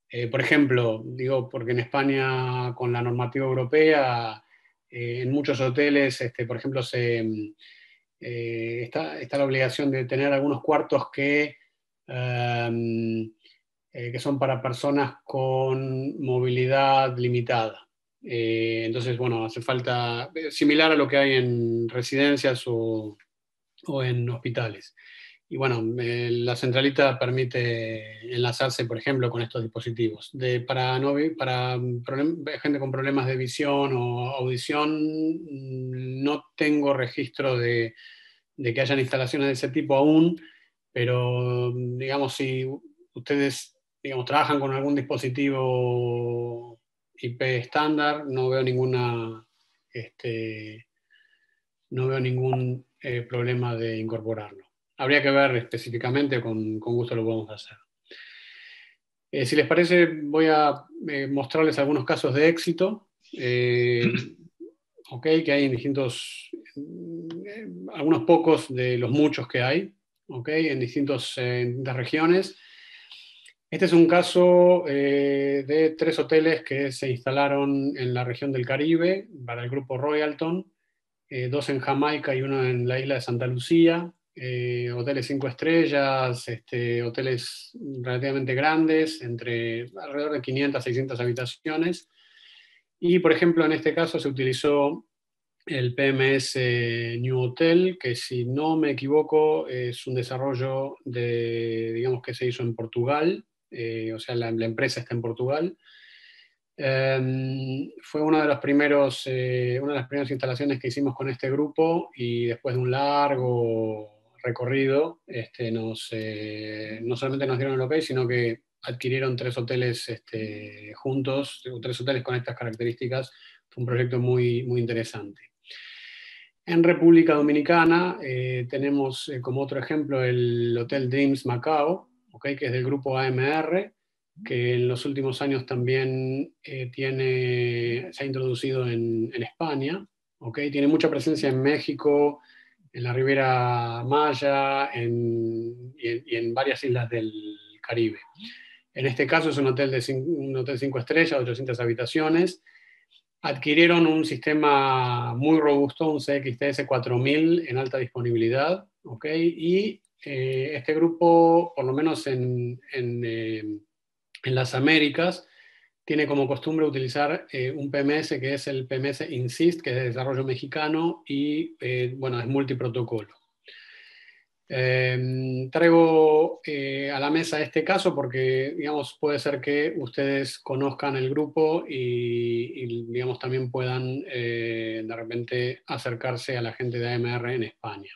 eh, por ejemplo, digo, porque en España con la normativa europea, eh, en muchos hoteles, este, por ejemplo, se, eh, está, la obligación de tener algunos cuartos que, em, que son para personas con movilidad limitada. Eh, entonces, bueno, hace falta, eh, similar a lo que hay en residencias o, en hospitales. Y bueno, la centralita permite enlazarse, por ejemplo, con estos dispositivos. De, para, para mm, gente con problemas de visión o audición, mm, no tengo registro de, de que hayan instalaciones de ese tipo aún, pero mm, digamos, si ustedes digamos, trabajan con algún dispositivo IP estándar, no veo ninguna este, no veo ningún eh, problema de incorporarlo. Habría que ver específicamente, con, gusto lo podemos hacer. Eh, si les parece, voy a eh, mostrarles algunos casos de éxito, que hay en distintos, algunos pocos de los muchos que hay, en distintas regiones. Este es un caso eh, de tres hoteles que se instalaron en la región del Caribe para el grupo Royalton, eh, dos en Jamaica y uno en la isla de Santa Lucía, eh, hoteles cinco estrellas, este, hoteles relativamente grandes, entre alrededor de 500, 600 habitaciones. Y, por ejemplo, en este caso se utilizó el PMS New Hotel, que si no me equivoco es un desarrollo de, digamos, que se hizo en Portugal eh, o sea, la, empresa está en Portugal. Em, fue una de, los primeros, eh, una de las primeras instalaciones que hicimos con este grupo y después de un largo recorrido, este, eh, no solamente nos dieron el ok, sino que adquirieron tres hoteles este, juntos, tres hoteles con estas características. Fue un proyecto muy, interesante. En República Dominicana tenemos como otro ejemplo el Hotel Dreams Macao, que es del grupo AMR, que en los últimos años también eh, tiene, se ha introducido en, España. Okay, tiene mucha presencia en México, en la Ribera Maya en, y, en, varias islas del Caribe. En este caso es un hotel de hotel cinco estrellas, 800 habitaciones. Adquirieron un sistema muy robusto, un CXTS 4000 en alta disponibilidad, okay, y eh, este grupo, por lo menos eh, en, las Américas, tiene como costumbre utilizar eh, un PMS que es el PMS INSIST, que es de desarrollo mexicano y bueno, es multiprotocolo. Em, traigo a la mesa este caso porque, digamos, puede ser que ustedes conozcan el grupo y, digamos, también puedan de repente acercarse a la gente de AMR en España.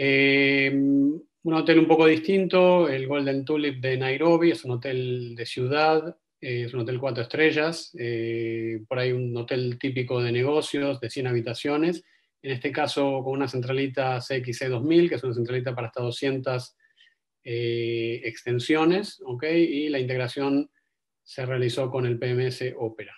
Eh, un hotel un poco distinto, el Golden Tulip de Nairobi, es un hotel de ciudad, eh, es un hotel cuatro estrellas, eh, por ahí un hotel típico de negocios, de 100 habitaciones, en este caso con una centralita CXC2000, que es una centralita para hasta 200 extensiones, y la integración se realizó con el PMS Opera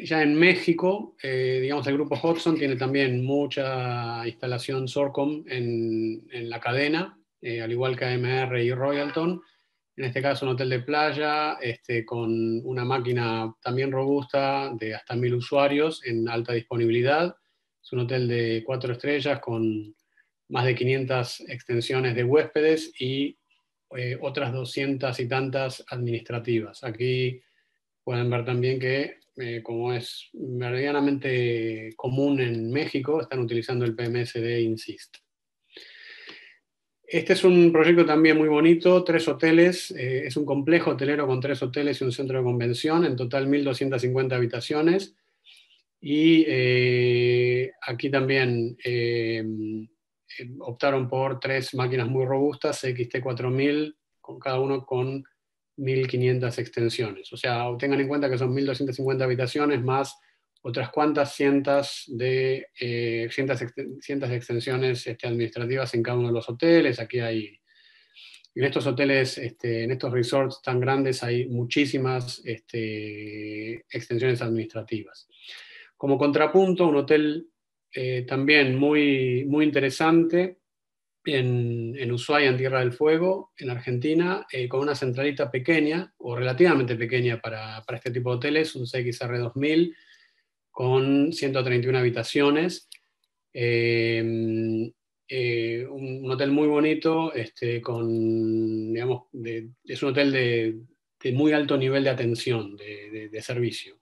ya en México, eh, digamos, el grupo Hodgson tiene también mucha instalación Sorcom en, en la cadena, eh, al igual que AMR y Royalton. En este caso, un hotel de playa este, con una máquina también robusta de hasta mil usuarios en alta disponibilidad. Es un hotel de cuatro estrellas con más de 500 extensiones de huéspedes y eh, otras 200 y tantas administrativas. Aquí pueden ver también que eh, como es medianamente común en México, están utilizando el PMS de Insist. Este es un proyecto también muy bonito, tres hoteles, eh, es un complejo hotelero con tres hoteles y un centro de convención, en total 1.250 habitaciones. Y eh, aquí también optaron por tres máquinas muy robustas, XT4000, con cada uno con 1.500 extensiones. O sea, tengan en cuenta que son 1.250 habitaciones más otras cuantas cientos de eh, de extensiones este, administrativas en cada uno de los hoteles. Aquí hay, en estos hoteles, este, en estos resorts tan grandes hay muchísimas este, extensiones administrativas. Como contrapunto, un hotel eh, también muy, muy interesante en, Ushuaia, en Tierra del Fuego, en Argentina, eh, con una centralita pequeña, o relativamente pequeña para, este tipo de hoteles, un CXR2000, con 131 habitaciones. Eh, eh, un, un, hotel muy bonito, este, con, digamos, es un hotel de, muy alto nivel de atención, de servicio.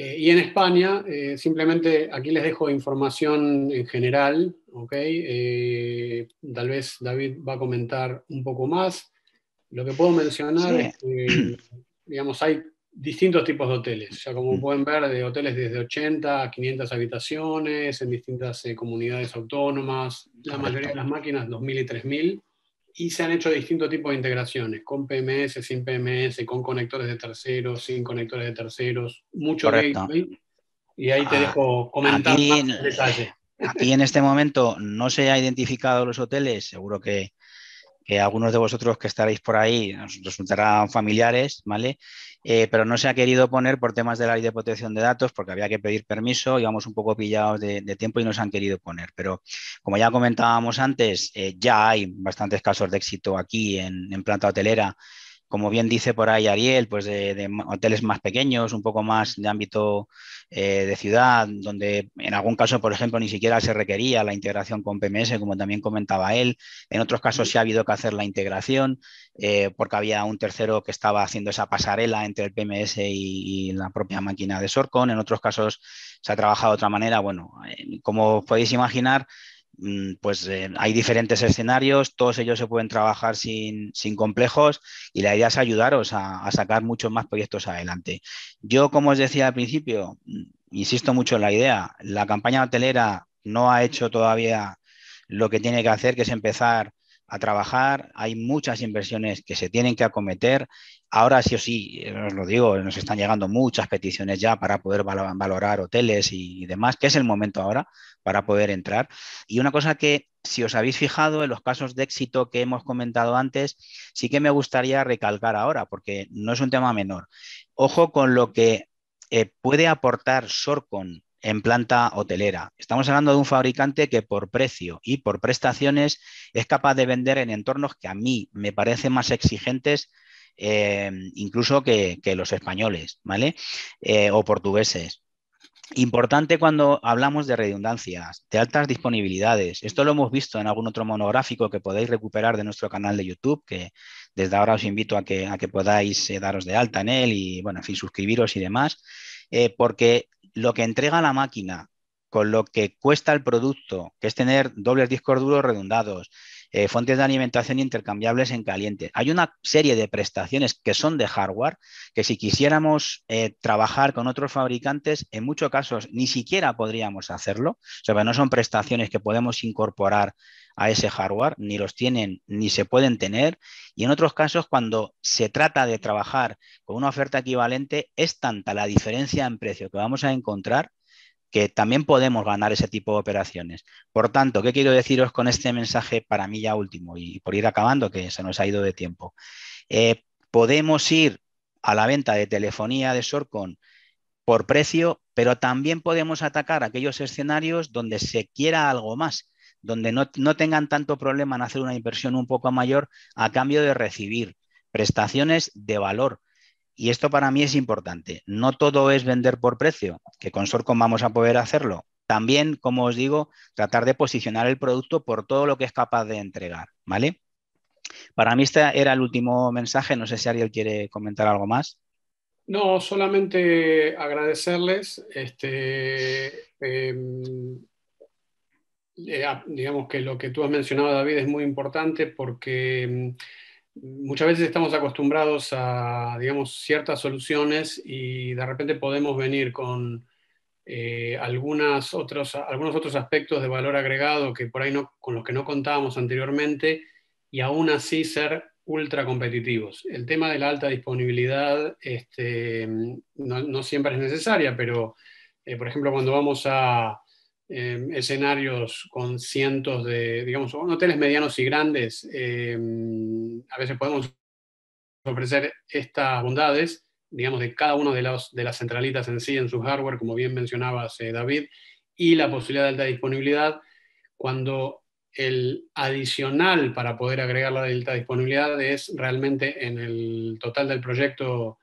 Eh, y en España, eh, simplemente aquí les dejo información en general, ¿ok? Eh, tal vez David va a comentar un poco más. Lo que puedo mencionar es que, [CLEARS THROAT] digamos, hay distintos tipos de hoteles. Ya como mm. pueden ver, de hoteles desde 80 a 500 habitaciones, en distintas comunidades autónomas, la mayoría de las máquinas 2.000 y 3.000 y se han hecho distintos tipos de integraciones, con PMS, sin PMS, con conectores de terceros, sin conectores de terceros, mucho gateway. Y ahí te ah, dejo comentar en Aquí en este momento no se ha identificado los hoteles, seguro que que algunos de vosotros que estaréis por ahí os resultarán familiares, ¿vale? Eh, pero no se ha querido poner por temas de la ley de protección de datos, porque había que pedir permiso, íbamos un poco pillados de, tiempo y no se han querido poner. Pero como ya comentábamos antes, eh, ya hay bastantes casos de éxito aquí en, en planta hotelera como bien dice por ahí Ariel, pues de, hoteles más pequeños, un poco más de ámbito eh, de ciudad, donde en algún caso, por ejemplo, ni siquiera se requería la integración con PMS, como también comentaba él. En otros casos sí ha habido que hacer la integración, eh, porque había un tercero que estaba haciendo esa pasarela entre el PMS y, la propia máquina de Sorcon. En otros casos se ha trabajado de otra manera. Bueno, eh, como podéis imaginar, Mm, pues eh, hay diferentes escenarios, todos ellos se pueden trabajar sin, sin complejos y la idea es ayudaros a, a, sacar muchos más proyectos adelante. Yo, como os decía al principio, mm, insisto mucho en la idea, la campaña hotelera no ha hecho todavía lo que tiene que hacer, que es empezar a trabajar, hay muchas inversiones que se tienen que acometer. Ahora sí o sí, eh, os lo digo, nos están llegando muchas peticiones ya para poder valorar hoteles y demás, que es el momento ahora para poder entrar. Y una cosa que, si os habéis fijado en los casos de éxito que hemos comentado antes, sí que me gustaría recalcar ahora, porque no es un tema menor. Ojo con lo que eh, puede aportar Sorcon en planta hotelera. Estamos hablando de un fabricante que por precio y por prestaciones es capaz de vender en entornos que a mí me parecen más exigentes eh, incluso que, los españoles, ¿vale? Eh, o portugueses. Importante cuando hablamos de redundancias, de altas disponibilidades. Esto lo hemos visto en algún otro monográfico que podéis recuperar de nuestro canal de YouTube, que desde ahora os invito a que, podáis eh, daros de alta en él y, bueno, en fin, suscribiros y demás, porque lo que entrega la máquina con lo que cuesta el producto, que es tener dobles discos duros redundados, eh, fuentes de alimentación intercambiables en caliente. Hay una serie de prestaciones que son de hardware que si quisiéramos eh, trabajar con otros fabricantes, en muchos casos ni siquiera podríamos hacerlo. O sea, no son prestaciones que podemos incorporar a ese hardware, ni los tienen ni se pueden tener. Y en otros casos, cuando se trata de trabajar con una oferta equivalente, es tanta la diferencia en precio que vamos a encontrar que también podemos ganar ese tipo de operaciones. Por tanto, ¿qué quiero deciros con este mensaje para mí ya último y por ir acabando, que se nos ha ido de tiempo? Eh, podemos ir a la venta de telefonía de Sorcon por precio, pero también podemos atacar aquellos escenarios donde se quiera algo más, donde no, no tengan tanto problema en hacer una inversión un poco mayor a cambio de recibir prestaciones de valor y esto para mí es importante. No todo es vender por precio, que con Sorcom vamos a poder hacerlo. También, como os digo, tratar de posicionar el producto por todo lo que es capaz de entregar, ¿vale? Para mí este era el último mensaje. No sé si Ariel quiere comentar algo más. No, solamente agradecerles. Este, em, eh, digamos que lo que tú has mencionado, David, es muy importante porque em, muchas veces estamos acostumbrados a, digamos, ciertas soluciones y de repente podemos venir con eh, otros, algunos otros aspectos de valor agregado que por ahí no, con los que no contábamos anteriormente y aún así ser ultra competitivos. El tema de la alta disponibilidad este, no, siempre es necesaria, pero eh, por ejemplo cuando vamos a Em, escenarios con cientos de, digamos, hoteles medianos y grandes, em, a veces podemos ofrecer estas bondades, digamos, de cada una de, las, de las centralitas en sí, en su hardware, como bien mencionabas, eh, David, y la posibilidad de alta disponibilidad, cuando el adicional para poder agregar la alta disponibilidad es realmente en el total del proyecto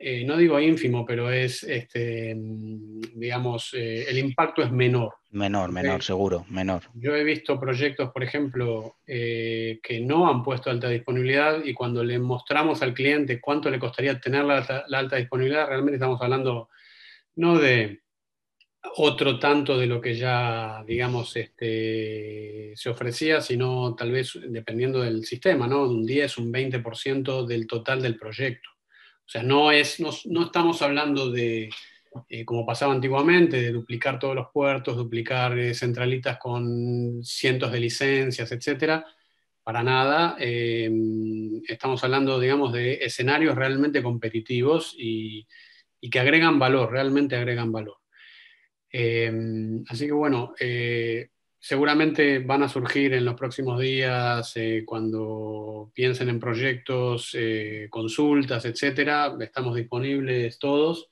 eh, no digo ínfimo, pero es, este, mm, digamos, eh, el impacto es menor. Menor, menor, seguro, menor. Yo he visto proyectos, por ejemplo, eh, que no han puesto alta disponibilidad y cuando le mostramos al cliente cuánto le costaría tener la alta, disponibilidad, realmente estamos hablando no de otro tanto de lo que ya, digamos, este, se ofrecía, sino tal vez, dependiendo del sistema, ¿no? Un 10, un 20% del total del proyecto. O sea, no, es, no, estamos hablando de, eh, como pasaba antiguamente, de duplicar todos los puertos, duplicar eh, centralitas con cientos de licencias, etcétera. Para nada. Em, estamos hablando, digamos, de escenarios realmente competitivos y, y que agregan valor, realmente agregan valor. Em, así que bueno, eh, seguramente van a surgir en los próximos días eh, cuando piensen en proyectos, eh, consultas, etcétera. Estamos disponibles todos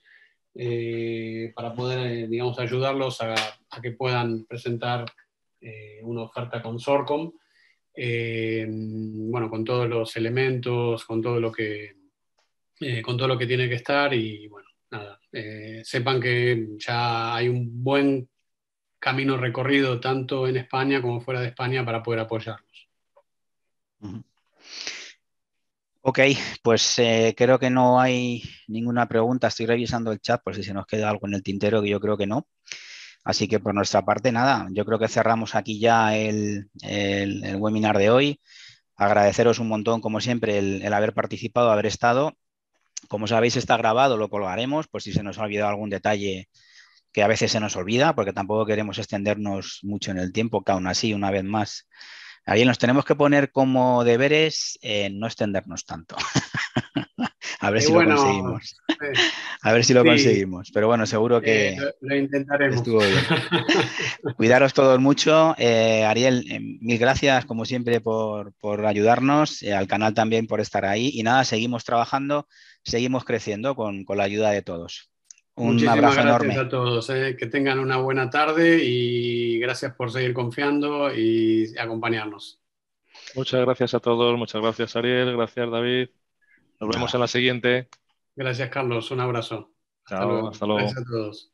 eh, para poder, digamos, ayudarlos a, a que puedan presentar una oferta con Sorcom. bueno, con todos los elementos, con todo lo que, con todo lo que tiene que estar y bueno, nada. sepan que ya hay un buen camino recorrido tanto en España como fuera de España para poder apoyarlos. Ok, pues eh, creo que no hay ninguna pregunta. Estoy revisando el chat por si se nos queda algo en el tintero, que yo creo que no. Así que por nuestra parte, nada, yo creo que cerramos aquí ya el, webinar de hoy. Agradeceros un montón, como siempre, el, el haber participado, haber estado. Como sabéis, está grabado, lo colgaremos, por si se nos ha olvidado algún detalle que a veces se nos olvida, porque tampoco queremos extendernos mucho en el tiempo, que aún así, una vez más, Ariel, nos tenemos que poner como deberes eh, no extendernos tanto. [LAUGHS] Pues, [LAUGHS] a ver si lo conseguimos. a ver si lo conseguimos. Pero bueno, seguro eh, que. lo, intentaremos. [LAUGHS] Cuidaros todos mucho. Eh, Ariel, mil gracias, como siempre, por, ayudarnos, al canal también por estar ahí. Y nada, seguimos trabajando, seguimos creciendo con, con la ayuda de todos. Muchísimas gracias a todos. Eh. Que tengan una buena tarde y gracias por seguir confiando y acompañarnos. Muchas gracias a todos. Muchas gracias, Ariel. Gracias, David. Nos vemos en la siguiente. Gracias, Carlos. Un abrazo. Hasta luego. Gracias a todos.